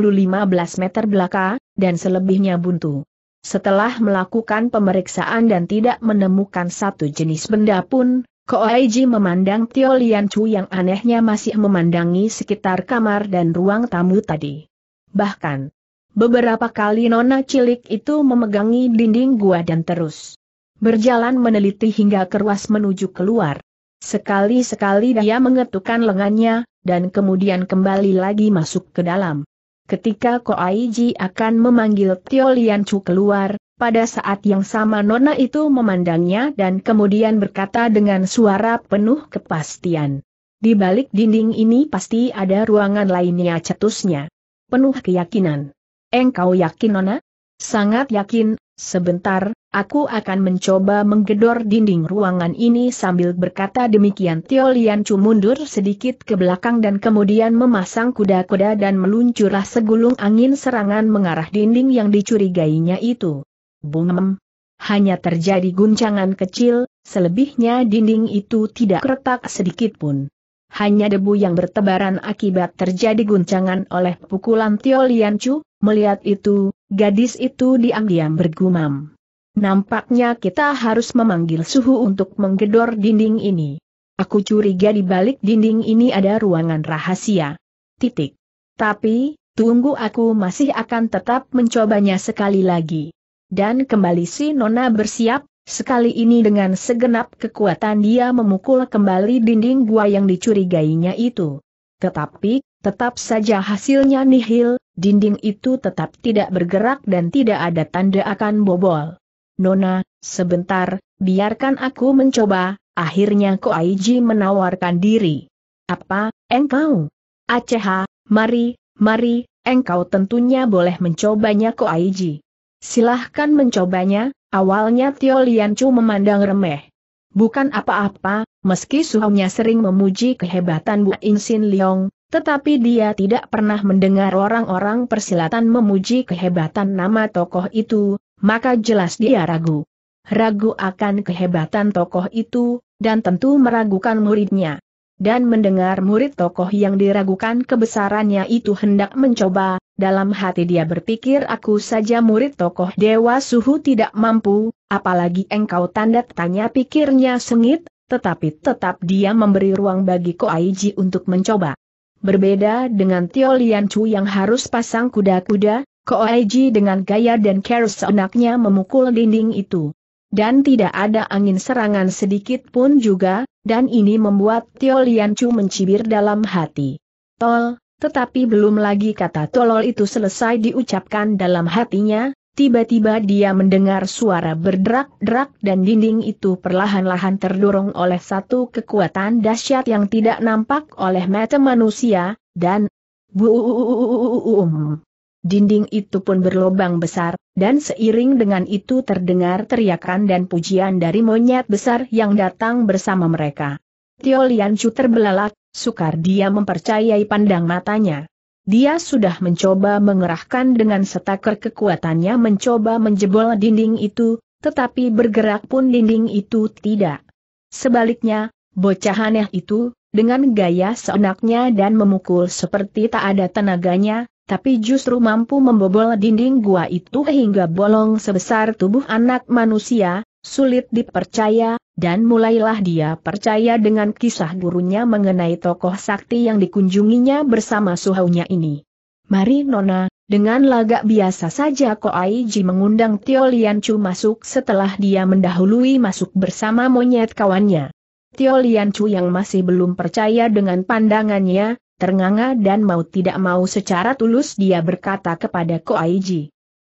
meter belaka, dan selebihnya buntu. Setelah melakukan pemeriksaan dan tidak menemukan satu jenis benda pun, Koaiji memandang Tio Lian Chu yang anehnya masih memandangi sekitar kamar dan ruang tamu tadi. Bahkan, beberapa kali nona cilik itu memegangi dinding gua dan terus berjalan meneliti hingga keruas menuju keluar. Sekali-sekali dia mengetukkan lengannya, dan kemudian kembali lagi masuk ke dalam. Ketika Ko Koaiji akan memanggil Tio Lian Chu keluar, pada saat yang sama Nona itu memandangnya dan kemudian berkata dengan suara penuh kepastian. Di balik dinding ini pasti ada ruangan lainnya cetusnya. Penuh keyakinan. Engkau yakin Nona? Sangat yakin, Sebentar, aku akan mencoba menggedor dinding ruangan ini sambil berkata demikian Tio Lian Chu mundur sedikit ke belakang dan kemudian memasang kuda-kuda dan meluncurlah segulung angin serangan mengarah dinding yang dicurigainya itu. Bungem! Hanya terjadi guncangan kecil, selebihnya dinding itu tidak retak sedikit pun. Hanya debu yang bertebaran akibat terjadi guncangan oleh pukulan Tio Lian Chu, melihat itu, Gadis itu diam-diam bergumam. Nampaknya kita harus memanggil suhu untuk menggedor dinding ini. Aku curiga di balik dinding ini ada ruangan rahasia. Titik. Tapi, tunggu aku masih akan tetap mencobanya sekali lagi. Dan kembali si Nona bersiap, sekali ini dengan segenap kekuatan dia memukul kembali dinding gua yang dicurigainya itu. Tetapi, tetap saja hasilnya nihil, Dinding itu tetap tidak bergerak dan tidak ada tanda akan bobol. Nona, sebentar, biarkan aku mencoba, akhirnya Ko Aiji menawarkan diri. Apa, engkau? Aceha, mari, mari, engkau tentunya boleh mencobanya Ko Aiji. Silahkan mencobanya, awalnya Tio Chu memandang remeh. Bukan apa-apa, meski suhunya sering memuji kehebatan Bu Insin Liong, tetapi dia tidak pernah mendengar orang-orang persilatan memuji kehebatan nama tokoh itu, maka jelas dia ragu. Ragu akan kehebatan tokoh itu, dan tentu meragukan muridnya. Dan mendengar murid tokoh yang diragukan kebesarannya itu hendak mencoba, dalam hati dia berpikir aku saja murid tokoh Dewa Suhu tidak mampu, apalagi engkau tanda tanya pikirnya sengit, tetapi tetap dia memberi ruang bagi Aiji untuk mencoba. Berbeda dengan Tio Lian Chu yang harus pasang kuda-kuda, Koaiji dengan gaya dan care seenaknya memukul dinding itu. Dan tidak ada angin serangan sedikit pun juga, dan ini membuat Tio Lian Chu mencibir dalam hati. Tol, tetapi belum lagi kata tolol itu selesai diucapkan dalam hatinya, Tiba-tiba dia mendengar suara berderak-derak dan dinding itu perlahan-lahan terdorong oleh satu kekuatan dahsyat yang tidak nampak oleh mata manusia, dan buum. Dinding itu pun berlobang besar, dan seiring dengan itu terdengar teriakan dan pujian dari monyet besar yang datang bersama mereka. Tio Liancu terbelalak, sukar dia mempercayai pandang matanya. Dia sudah mencoba mengerahkan dengan setaker kekuatannya mencoba menjebol dinding itu, tetapi bergerak pun dinding itu tidak. Sebaliknya, bocah aneh itu, dengan gaya seenaknya dan memukul seperti tak ada tenaganya, tapi justru mampu membobol dinding gua itu hingga bolong sebesar tubuh anak manusia, sulit dipercaya, dan mulailah dia percaya dengan kisah gurunya mengenai tokoh sakti yang dikunjunginya bersama suhunya ini. Mari Nona, dengan lagak biasa saja Ko Aiji mengundang Tio Chu masuk setelah dia mendahului masuk bersama monyet kawannya. Tio Chu yang masih belum percaya dengan pandangannya, ternganga dan mau tidak mau secara tulus dia berkata kepada Ko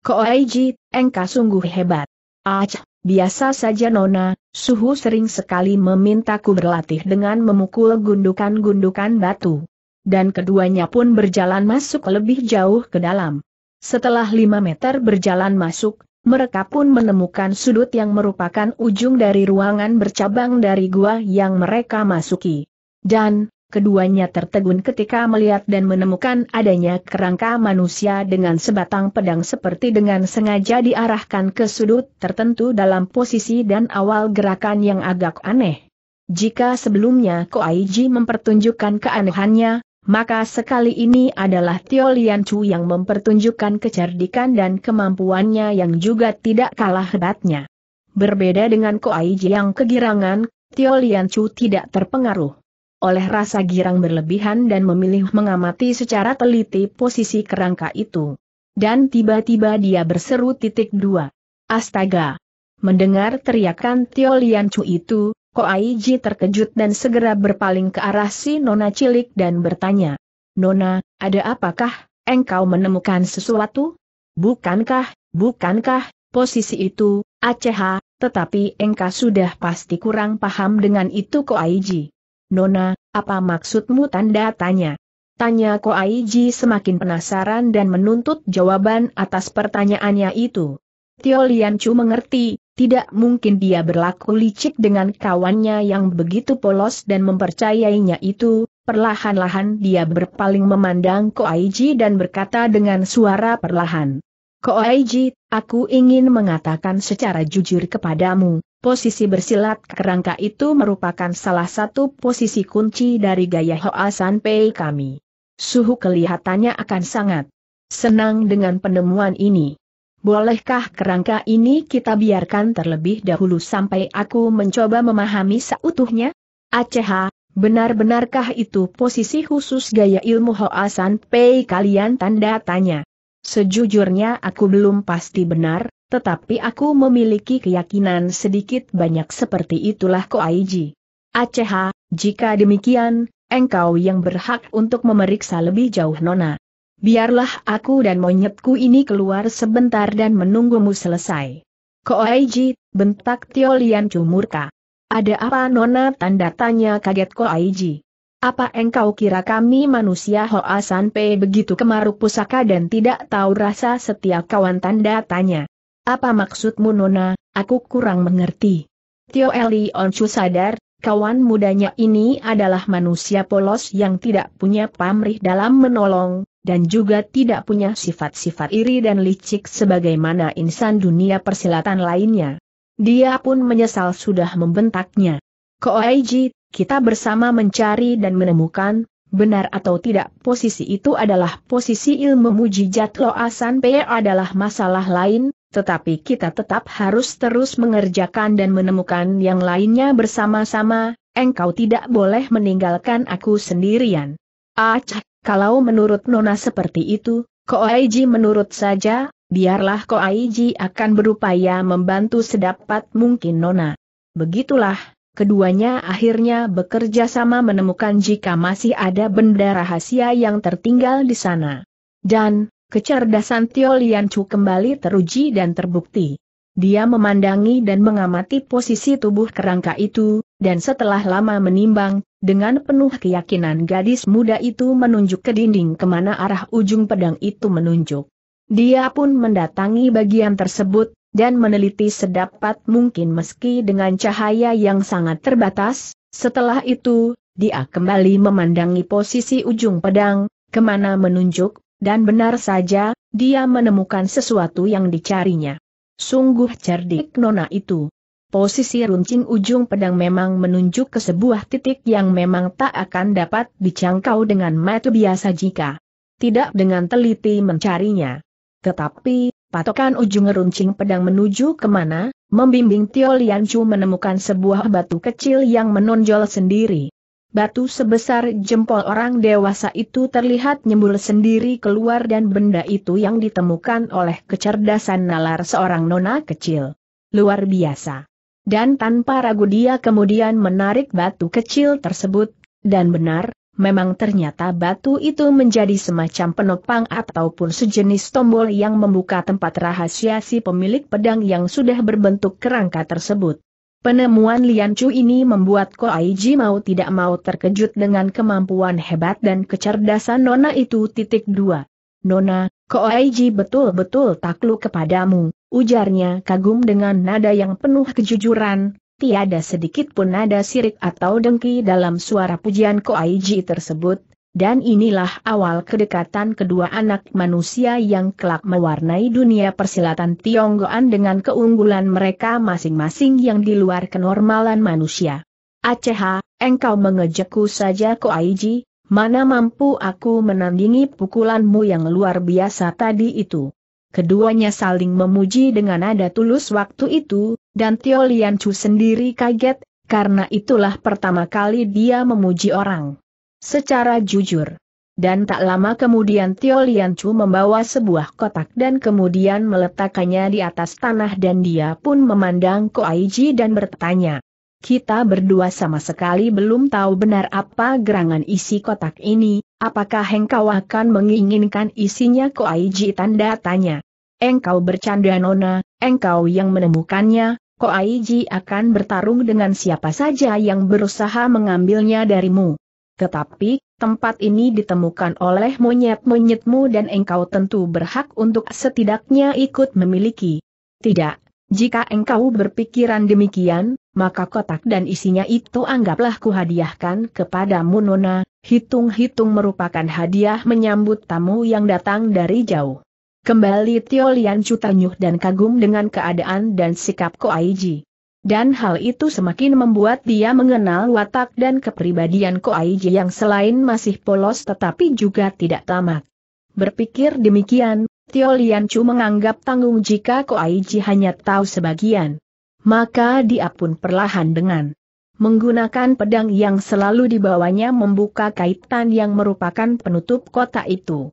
Ko Aiji, engkau sungguh hebat. Ah, Biasa saja Nona, Suhu sering sekali memintaku berlatih dengan memukul gundukan-gundukan batu. Dan keduanya pun berjalan masuk lebih jauh ke dalam. Setelah lima meter berjalan masuk, mereka pun menemukan sudut yang merupakan ujung dari ruangan bercabang dari gua yang mereka masuki. Dan, keduanya tertegun ketika melihat dan menemukan adanya kerangka manusia dengan sebatang pedang seperti dengan sengaja diarahkan ke sudut tertentu dalam posisi dan awal gerakan yang agak aneh. Jika sebelumnya Koaiji mempertunjukkan keanehannya, maka sekali ini adalah Tio Lian Chu yang mempertunjukkan kecerdikan dan kemampuannya yang juga tidak kalah hebatnya. Berbeda dengan Koaiji yang kegirangan, Tio Lian Chu tidak terpengaruh oleh rasa girang berlebihan dan memilih mengamati secara teliti posisi kerangka itu. Dan tiba-tiba dia berseru titik dua. Astaga! Mendengar teriakan Tio Lian Chu itu, Ko Koaiji terkejut dan segera berpaling ke arah si Nona cilik dan bertanya. Nona, ada apakah engkau menemukan sesuatu? Bukankah, bukankah, posisi itu, Aceh, tetapi engkau sudah pasti kurang paham dengan itu Ko Koaiji. Nona, apa maksudmu tanda tanya? Tanya Ko Koaiji semakin penasaran dan menuntut jawaban atas pertanyaannya itu. Tio Chu mengerti, tidak mungkin dia berlaku licik dengan kawannya yang begitu polos dan mempercayainya itu, perlahan-lahan dia berpaling memandang Ko Koaiji dan berkata dengan suara perlahan. Ko Koaiji, aku ingin mengatakan secara jujur kepadamu, Posisi bersilat kerangka itu merupakan salah satu posisi kunci dari gaya Hoa San Pei kami. Suhu kelihatannya akan sangat senang dengan penemuan ini. Bolehkah kerangka ini kita biarkan terlebih dahulu sampai aku mencoba memahami seutuhnya? Aceh, benar-benarkah itu posisi khusus gaya ilmu Hoa San Pei kalian tanda tanya? Sejujurnya aku belum pasti benar, tetapi aku memiliki keyakinan sedikit banyak seperti itulah ko Aiji. Aceh, jika demikian, engkau yang berhak untuk memeriksa lebih jauh Nona. Biarlah aku dan monyetku ini keluar sebentar dan menunggumu selesai. Ko Aiji, bentak Tio Lian murka. Ada apa Nona tanda tanya kaget ko Aiji. Apa engkau kira kami manusia Hoa Sanpe begitu kemaruk pusaka dan tidak tahu rasa setia kawan tanda tanya? Apa maksudmu Nona, aku kurang mengerti. Tio Eli Onchu sadar, kawan mudanya ini adalah manusia polos yang tidak punya pamrih dalam menolong, dan juga tidak punya sifat-sifat iri dan licik sebagaimana insan dunia persilatan lainnya. Dia pun menyesal sudah membentaknya. Koaiji, kita bersama mencari dan menemukan, benar atau tidak posisi itu adalah posisi ilmu mujijat loasan Pe adalah masalah lain, tetapi kita tetap harus terus mengerjakan dan menemukan yang lainnya bersama-sama, engkau tidak boleh meninggalkan aku sendirian. Acah, ah, kalau menurut Nona seperti itu, Koaiji menurut saja, biarlah Koaiji akan berupaya membantu sedapat mungkin Nona. Begitulah, keduanya akhirnya bekerja sama menemukan jika masih ada benda rahasia yang tertinggal di sana. Dan, Kecerdasan Tio Lian Chu kembali teruji dan terbukti. Dia memandangi dan mengamati posisi tubuh kerangka itu, dan setelah lama menimbang, dengan penuh keyakinan gadis muda itu menunjuk ke dinding kemana arah ujung pedang itu menunjuk. Dia pun mendatangi bagian tersebut, dan meneliti sedapat mungkin meski dengan cahaya yang sangat terbatas, setelah itu, dia kembali memandangi posisi ujung pedang, kemana menunjuk, dan benar saja, dia menemukan sesuatu yang dicarinya. Sungguh cerdik nona itu. Posisi runcing ujung pedang memang menunjuk ke sebuah titik yang memang tak akan dapat dicangkau dengan mata biasa jika tidak dengan teliti mencarinya. Tetapi, patokan ujung runcing pedang menuju kemana, membimbing Tio Chu menemukan sebuah batu kecil yang menonjol sendiri. Batu sebesar jempol orang dewasa itu terlihat nyembul sendiri keluar dan benda itu yang ditemukan oleh kecerdasan nalar seorang nona kecil. Luar biasa. Dan tanpa ragu dia kemudian menarik batu kecil tersebut, dan benar, memang ternyata batu itu menjadi semacam penopang ataupun sejenis tombol yang membuka tempat rahasia si pemilik pedang yang sudah berbentuk kerangka tersebut. Penemuan Lian Chu ini membuat Ko Aiji mau tidak mau terkejut dengan kemampuan hebat dan kecerdasan Nona itu. Titik dua, Nona, Ko Aiji betul-betul takluk kepadamu, ujarnya kagum dengan nada yang penuh kejujuran, tiada sedikit pun nada sirik atau dengki dalam suara pujian Ko Aiji tersebut, dan inilah awal kedekatan kedua anak manusia yang kelak mewarnai dunia persilatan Tionggoan dengan keunggulan mereka masing-masing yang di luar kenormalan manusia. Aceh, engkau mengejekku saja Aiji. mana mampu aku menandingi pukulanmu yang luar biasa tadi itu. Keduanya saling memuji dengan nada tulus waktu itu, dan Tio Lian Chu sendiri kaget, karena itulah pertama kali dia memuji orang secara jujur. Dan tak lama kemudian Tio Chu membawa sebuah kotak dan kemudian meletakkannya di atas tanah dan dia pun memandang Ko Koaiji dan bertanya. Kita berdua sama sekali belum tahu benar apa gerangan isi kotak ini, apakah engkau akan menginginkan isinya Ko Koaiji tanda tanya. Engkau bercanda nona, engkau yang menemukannya, Ko Koaiji akan bertarung dengan siapa saja yang berusaha mengambilnya darimu. Tetapi, tempat ini ditemukan oleh monyet-monyetmu dan engkau tentu berhak untuk setidaknya ikut memiliki. Tidak, jika engkau berpikiran demikian, maka kotak dan isinya itu anggaplah kuhadiahkan kepadamu Nona, hitung-hitung merupakan hadiah menyambut tamu yang datang dari jauh. Kembali Tio Lian Cutanyuh dan kagum dengan keadaan dan sikap Aiji. Dan hal itu semakin membuat dia mengenal watak dan kepribadian Ko Aiji yang selain masih polos tetapi juga tidak tamat. Berpikir demikian, Tio Lian Chu menganggap tanggung jika Ko Aiji hanya tahu sebagian. Maka dia pun perlahan dengan menggunakan pedang yang selalu dibawanya membuka kaitan yang merupakan penutup kota itu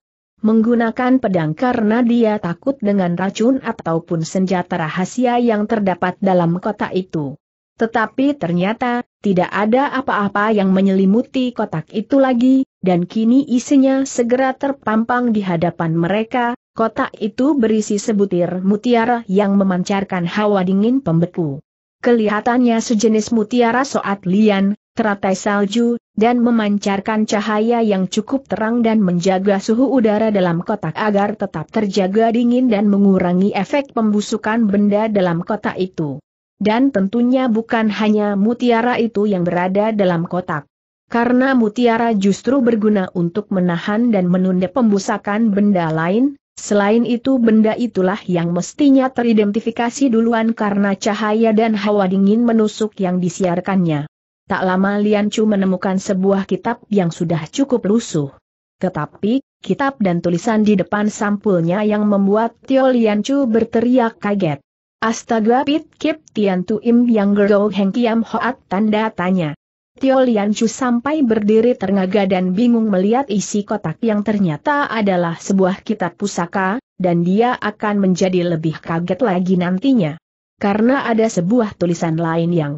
menggunakan pedang karena dia takut dengan racun ataupun senjata rahasia yang terdapat dalam kota itu. Tetapi ternyata, tidak ada apa-apa yang menyelimuti kotak itu lagi, dan kini isinya segera terpampang di hadapan mereka, kotak itu berisi sebutir mutiara yang memancarkan hawa dingin pembeku. Kelihatannya sejenis mutiara soat lian, teratai salju, dan memancarkan cahaya yang cukup terang dan menjaga suhu udara dalam kotak agar tetap terjaga dingin dan mengurangi efek pembusukan benda dalam kotak itu. Dan tentunya bukan hanya mutiara itu yang berada dalam kotak. Karena mutiara justru berguna untuk menahan dan menunda pembusakan benda lain, selain itu benda itulah yang mestinya teridentifikasi duluan karena cahaya dan hawa dingin menusuk yang disiarkannya. Tak lama Lian Chu menemukan sebuah kitab yang sudah cukup lusuh. Tetapi, kitab dan tulisan di depan sampulnya yang membuat Tio Lian Chu berteriak kaget. Astaga Pit Kip Tian Tu Im Yang Gerou Heng Kiam Hoat tanda tanya. Tio Lian Chu sampai berdiri ternaga dan bingung melihat isi kotak yang ternyata adalah sebuah kitab pusaka, dan dia akan menjadi lebih kaget lagi nantinya. Karena ada sebuah tulisan lain yang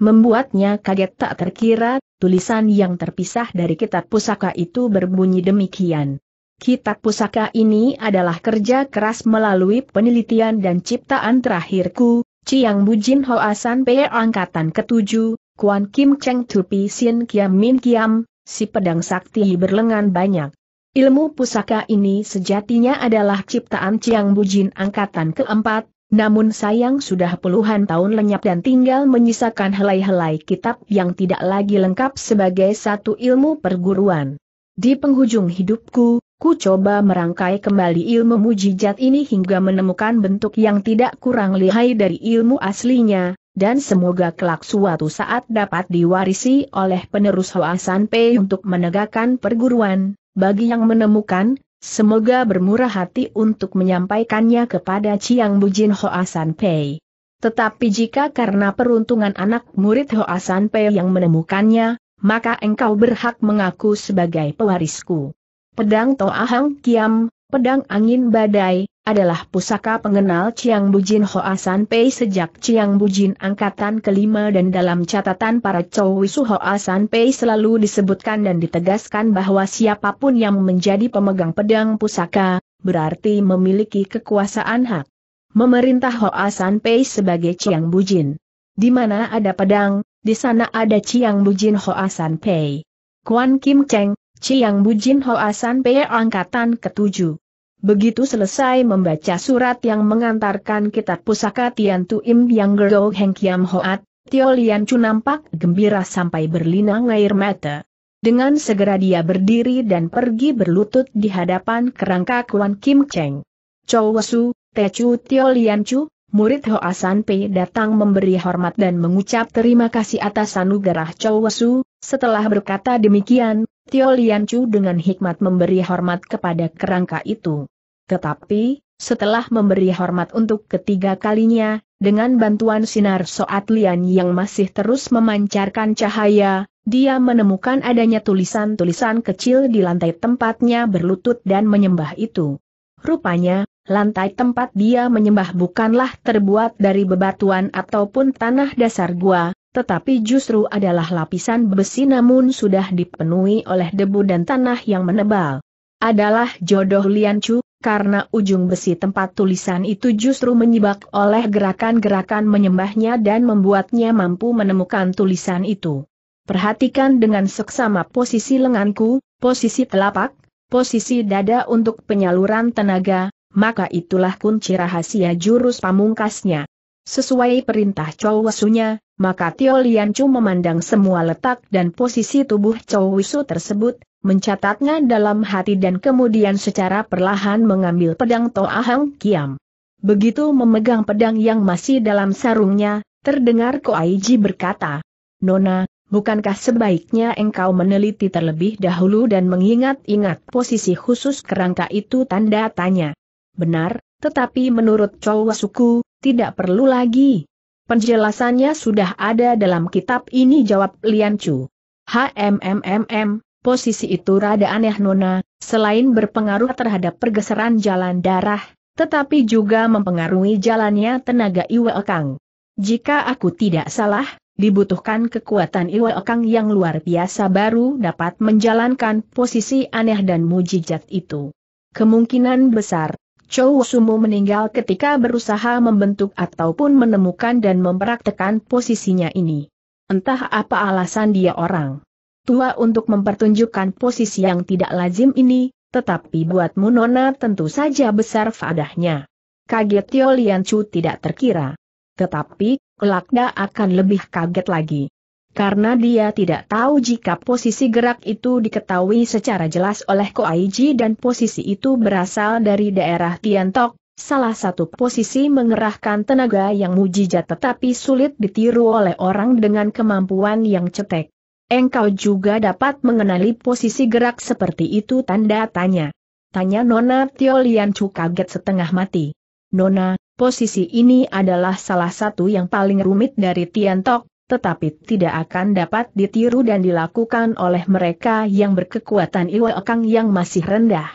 Membuatnya kaget tak terkira, tulisan yang terpisah dari kitab pusaka itu berbunyi demikian. Kitab pusaka ini adalah kerja keras melalui penelitian dan ciptaan terakhirku, Chiang Bujin Hoasan Pe Angkatan Ketujuh, 7 Kuan Kim Cheng Tupi Sin Kiam Min Kiam, si pedang sakti berlengan banyak. Ilmu pusaka ini sejatinya adalah ciptaan Chiang Bujin Angkatan keempat, namun sayang sudah puluhan tahun lenyap dan tinggal menyisakan helai-helai kitab yang tidak lagi lengkap sebagai satu ilmu perguruan. Di penghujung hidupku, ku coba merangkai kembali ilmu mujizat ini hingga menemukan bentuk yang tidak kurang lihai dari ilmu aslinya, dan semoga kelak suatu saat dapat diwarisi oleh penerus Hoa Sanpei untuk menegakkan perguruan, bagi yang menemukan, Semoga bermurah hati untuk menyampaikannya kepada Chiang Bujin Hoasan Pei. Tetapi jika karena peruntungan anak murid Hoasan Pei yang menemukannya, maka engkau berhak mengaku sebagai pewarisku. Pedang Toahang Kiam, pedang angin badai, adalah pusaka pengenal Chiang Bujin Hoa San Pei sejak Chiang Bujin angkatan kelima dan dalam catatan para Chow Wisu Hoa San Pei selalu disebutkan dan ditegaskan bahwa siapapun yang menjadi pemegang pedang pusaka, berarti memiliki kekuasaan hak memerintah Hoa San Pei sebagai Chiang Bujin. Di mana ada pedang, di sana ada Chiang Bujin Hoa San Pei. Kuan Kim Cheng, Chiang Bujin Hoa San Pei angkatan ketujuh. Begitu selesai membaca surat yang mengantarkan kitab pusaka Tian Tu Im Yang Gerdo Heng Kiam Hoat, Tio Lian Chu nampak gembira sampai berlinang air mata. Dengan segera dia berdiri dan pergi berlutut di hadapan kerangka Kuan Kim Cheng. Chow Te Chu Tio Lian Chu, murid Hoa San Pei datang memberi hormat dan mengucap terima kasih atas anugerah Chow Wesu, setelah berkata demikian, Tio Lian Chu dengan hikmat memberi hormat kepada kerangka itu. Tetapi, setelah memberi hormat untuk ketiga kalinya, dengan bantuan sinar Soat Lian yang masih terus memancarkan cahaya, dia menemukan adanya tulisan-tulisan kecil di lantai tempatnya berlutut dan menyembah itu. Rupanya, lantai tempat dia menyembah bukanlah terbuat dari bebatuan ataupun tanah dasar gua, tetapi justru adalah lapisan besi namun sudah dipenuhi oleh debu dan tanah yang menebal. Adalah jodoh Lian Chu, karena ujung besi tempat tulisan itu justru menyibak oleh gerakan-gerakan menyembahnya dan membuatnya mampu menemukan tulisan itu. Perhatikan dengan seksama posisi lenganku, posisi telapak, posisi dada untuk penyaluran tenaga, maka itulah kunci rahasia jurus pamungkasnya. Sesuai perintah Chow maka Tio Lian Chu memandang semua letak dan posisi tubuh Chow Wisu tersebut, mencatatnya dalam hati dan kemudian secara perlahan mengambil pedang Toahang Kiam. Begitu memegang pedang yang masih dalam sarungnya, terdengar Ko Aiji berkata, Nona, bukankah sebaiknya engkau meneliti terlebih dahulu dan mengingat-ingat posisi khusus kerangka itu tanda tanya. Benar, tetapi menurut Chow tidak perlu lagi. Penjelasannya sudah ada dalam kitab ini jawab Lian Chu. HMMMM, posisi itu rada aneh Nona, selain berpengaruh terhadap pergeseran jalan darah, tetapi juga mempengaruhi jalannya tenaga Iwe Kang. Jika aku tidak salah, dibutuhkan kekuatan Iwe Kang yang luar biasa baru dapat menjalankan posisi aneh dan mujijat itu. Kemungkinan besar, Chow Sumu meninggal ketika berusaha membentuk ataupun menemukan dan mempraktekan posisinya ini. Entah apa alasan dia orang tua untuk mempertunjukkan posisi yang tidak lazim ini, tetapi buat Munona tentu saja besar fadahnya. Kaget Tio Lian Chu tidak terkira. Tetapi, kelak akan lebih kaget lagi karena dia tidak tahu jika posisi gerak itu diketahui secara jelas oleh Koaiji dan posisi itu berasal dari daerah Tiantok, salah satu posisi mengerahkan tenaga yang mujizat tetapi sulit ditiru oleh orang dengan kemampuan yang cetek. Engkau juga dapat mengenali posisi gerak seperti itu tanda tanya. Tanya Nona Tio Lian Chu kaget setengah mati. Nona, posisi ini adalah salah satu yang paling rumit dari Tiantok, tetapi tidak akan dapat ditiru dan dilakukan oleh mereka yang berkekuatan Iwa ekang yang masih rendah.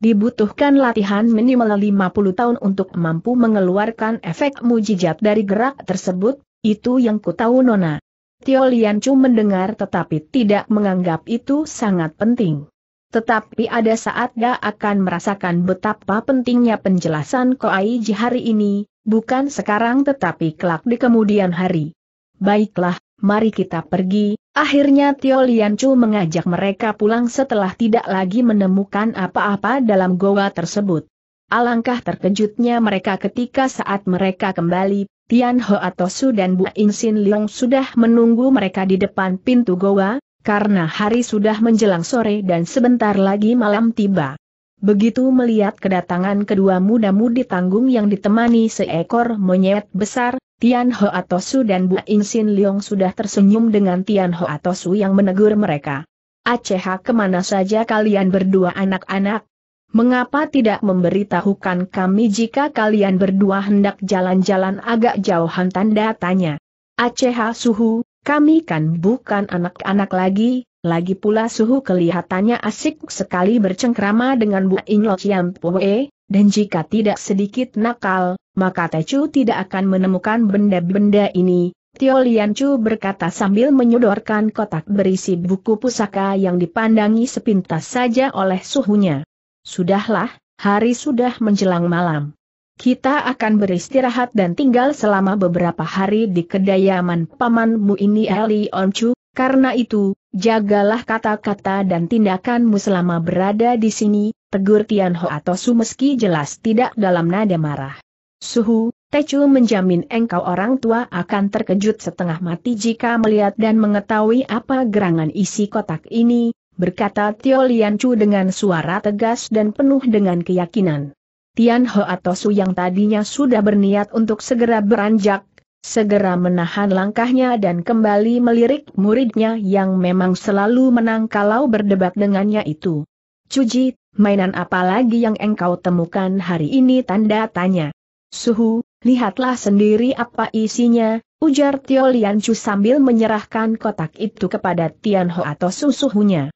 Dibutuhkan latihan minimal 50 tahun untuk mampu mengeluarkan efek mujijat dari gerak tersebut, itu yang ku tahu Nona. Tio Chu mendengar tetapi tidak menganggap itu sangat penting. Tetapi ada saat dia akan merasakan betapa pentingnya penjelasan Koaiji hari ini, bukan sekarang tetapi kelak di kemudian hari. Baiklah, mari kita pergi. Akhirnya Tio Chu mengajak mereka pulang setelah tidak lagi menemukan apa-apa dalam goa tersebut. Alangkah terkejutnya mereka ketika saat mereka kembali, Tian Ho atau Su dan Bu Insin Leong sudah menunggu mereka di depan pintu goa, karena hari sudah menjelang sore dan sebentar lagi malam tiba. Begitu melihat kedatangan kedua muda-mudi tanggung yang ditemani seekor monyet besar, Tian Ho Atosu dan Bu Insin Leong sudah tersenyum dengan Tian Ho Atosu yang menegur mereka. Aceh kemana saja kalian berdua anak-anak? Mengapa tidak memberitahukan kami jika kalian berdua hendak jalan-jalan agak jauhan tanda tanya? Aceh Suhu, kami kan bukan anak-anak lagi, lagi pula suhu kelihatannya asik sekali bercengkrama dengan Bu Inyo Chiam Pue, dan jika tidak sedikit nakal, maka Tecu tidak akan menemukan benda-benda ini. Tio Lian Chu berkata sambil menyodorkan kotak berisi buku pusaka yang dipandangi sepintas saja oleh suhunya. Sudahlah, hari sudah menjelang malam. Kita akan beristirahat dan tinggal selama beberapa hari di kediaman pamanmu ini Eli Onchu, karena itu, Jagalah kata-kata dan tindakanmu selama berada di sini, tegur Tian Ho atau Su meski jelas tidak dalam nada marah. Suhu, Tecu menjamin engkau orang tua akan terkejut setengah mati jika melihat dan mengetahui apa gerangan isi kotak ini, berkata Tio Lian Chu dengan suara tegas dan penuh dengan keyakinan. Tian Ho atau Su yang tadinya sudah berniat untuk segera beranjak, segera menahan langkahnya dan kembali melirik muridnya yang memang selalu menang kalau berdebat dengannya itu. Cuji, mainan apa lagi yang engkau temukan hari ini tanda tanya. Suhu, lihatlah sendiri apa isinya, ujar Tio Lian Chu sambil menyerahkan kotak itu kepada Tian Ho atau susuhunya.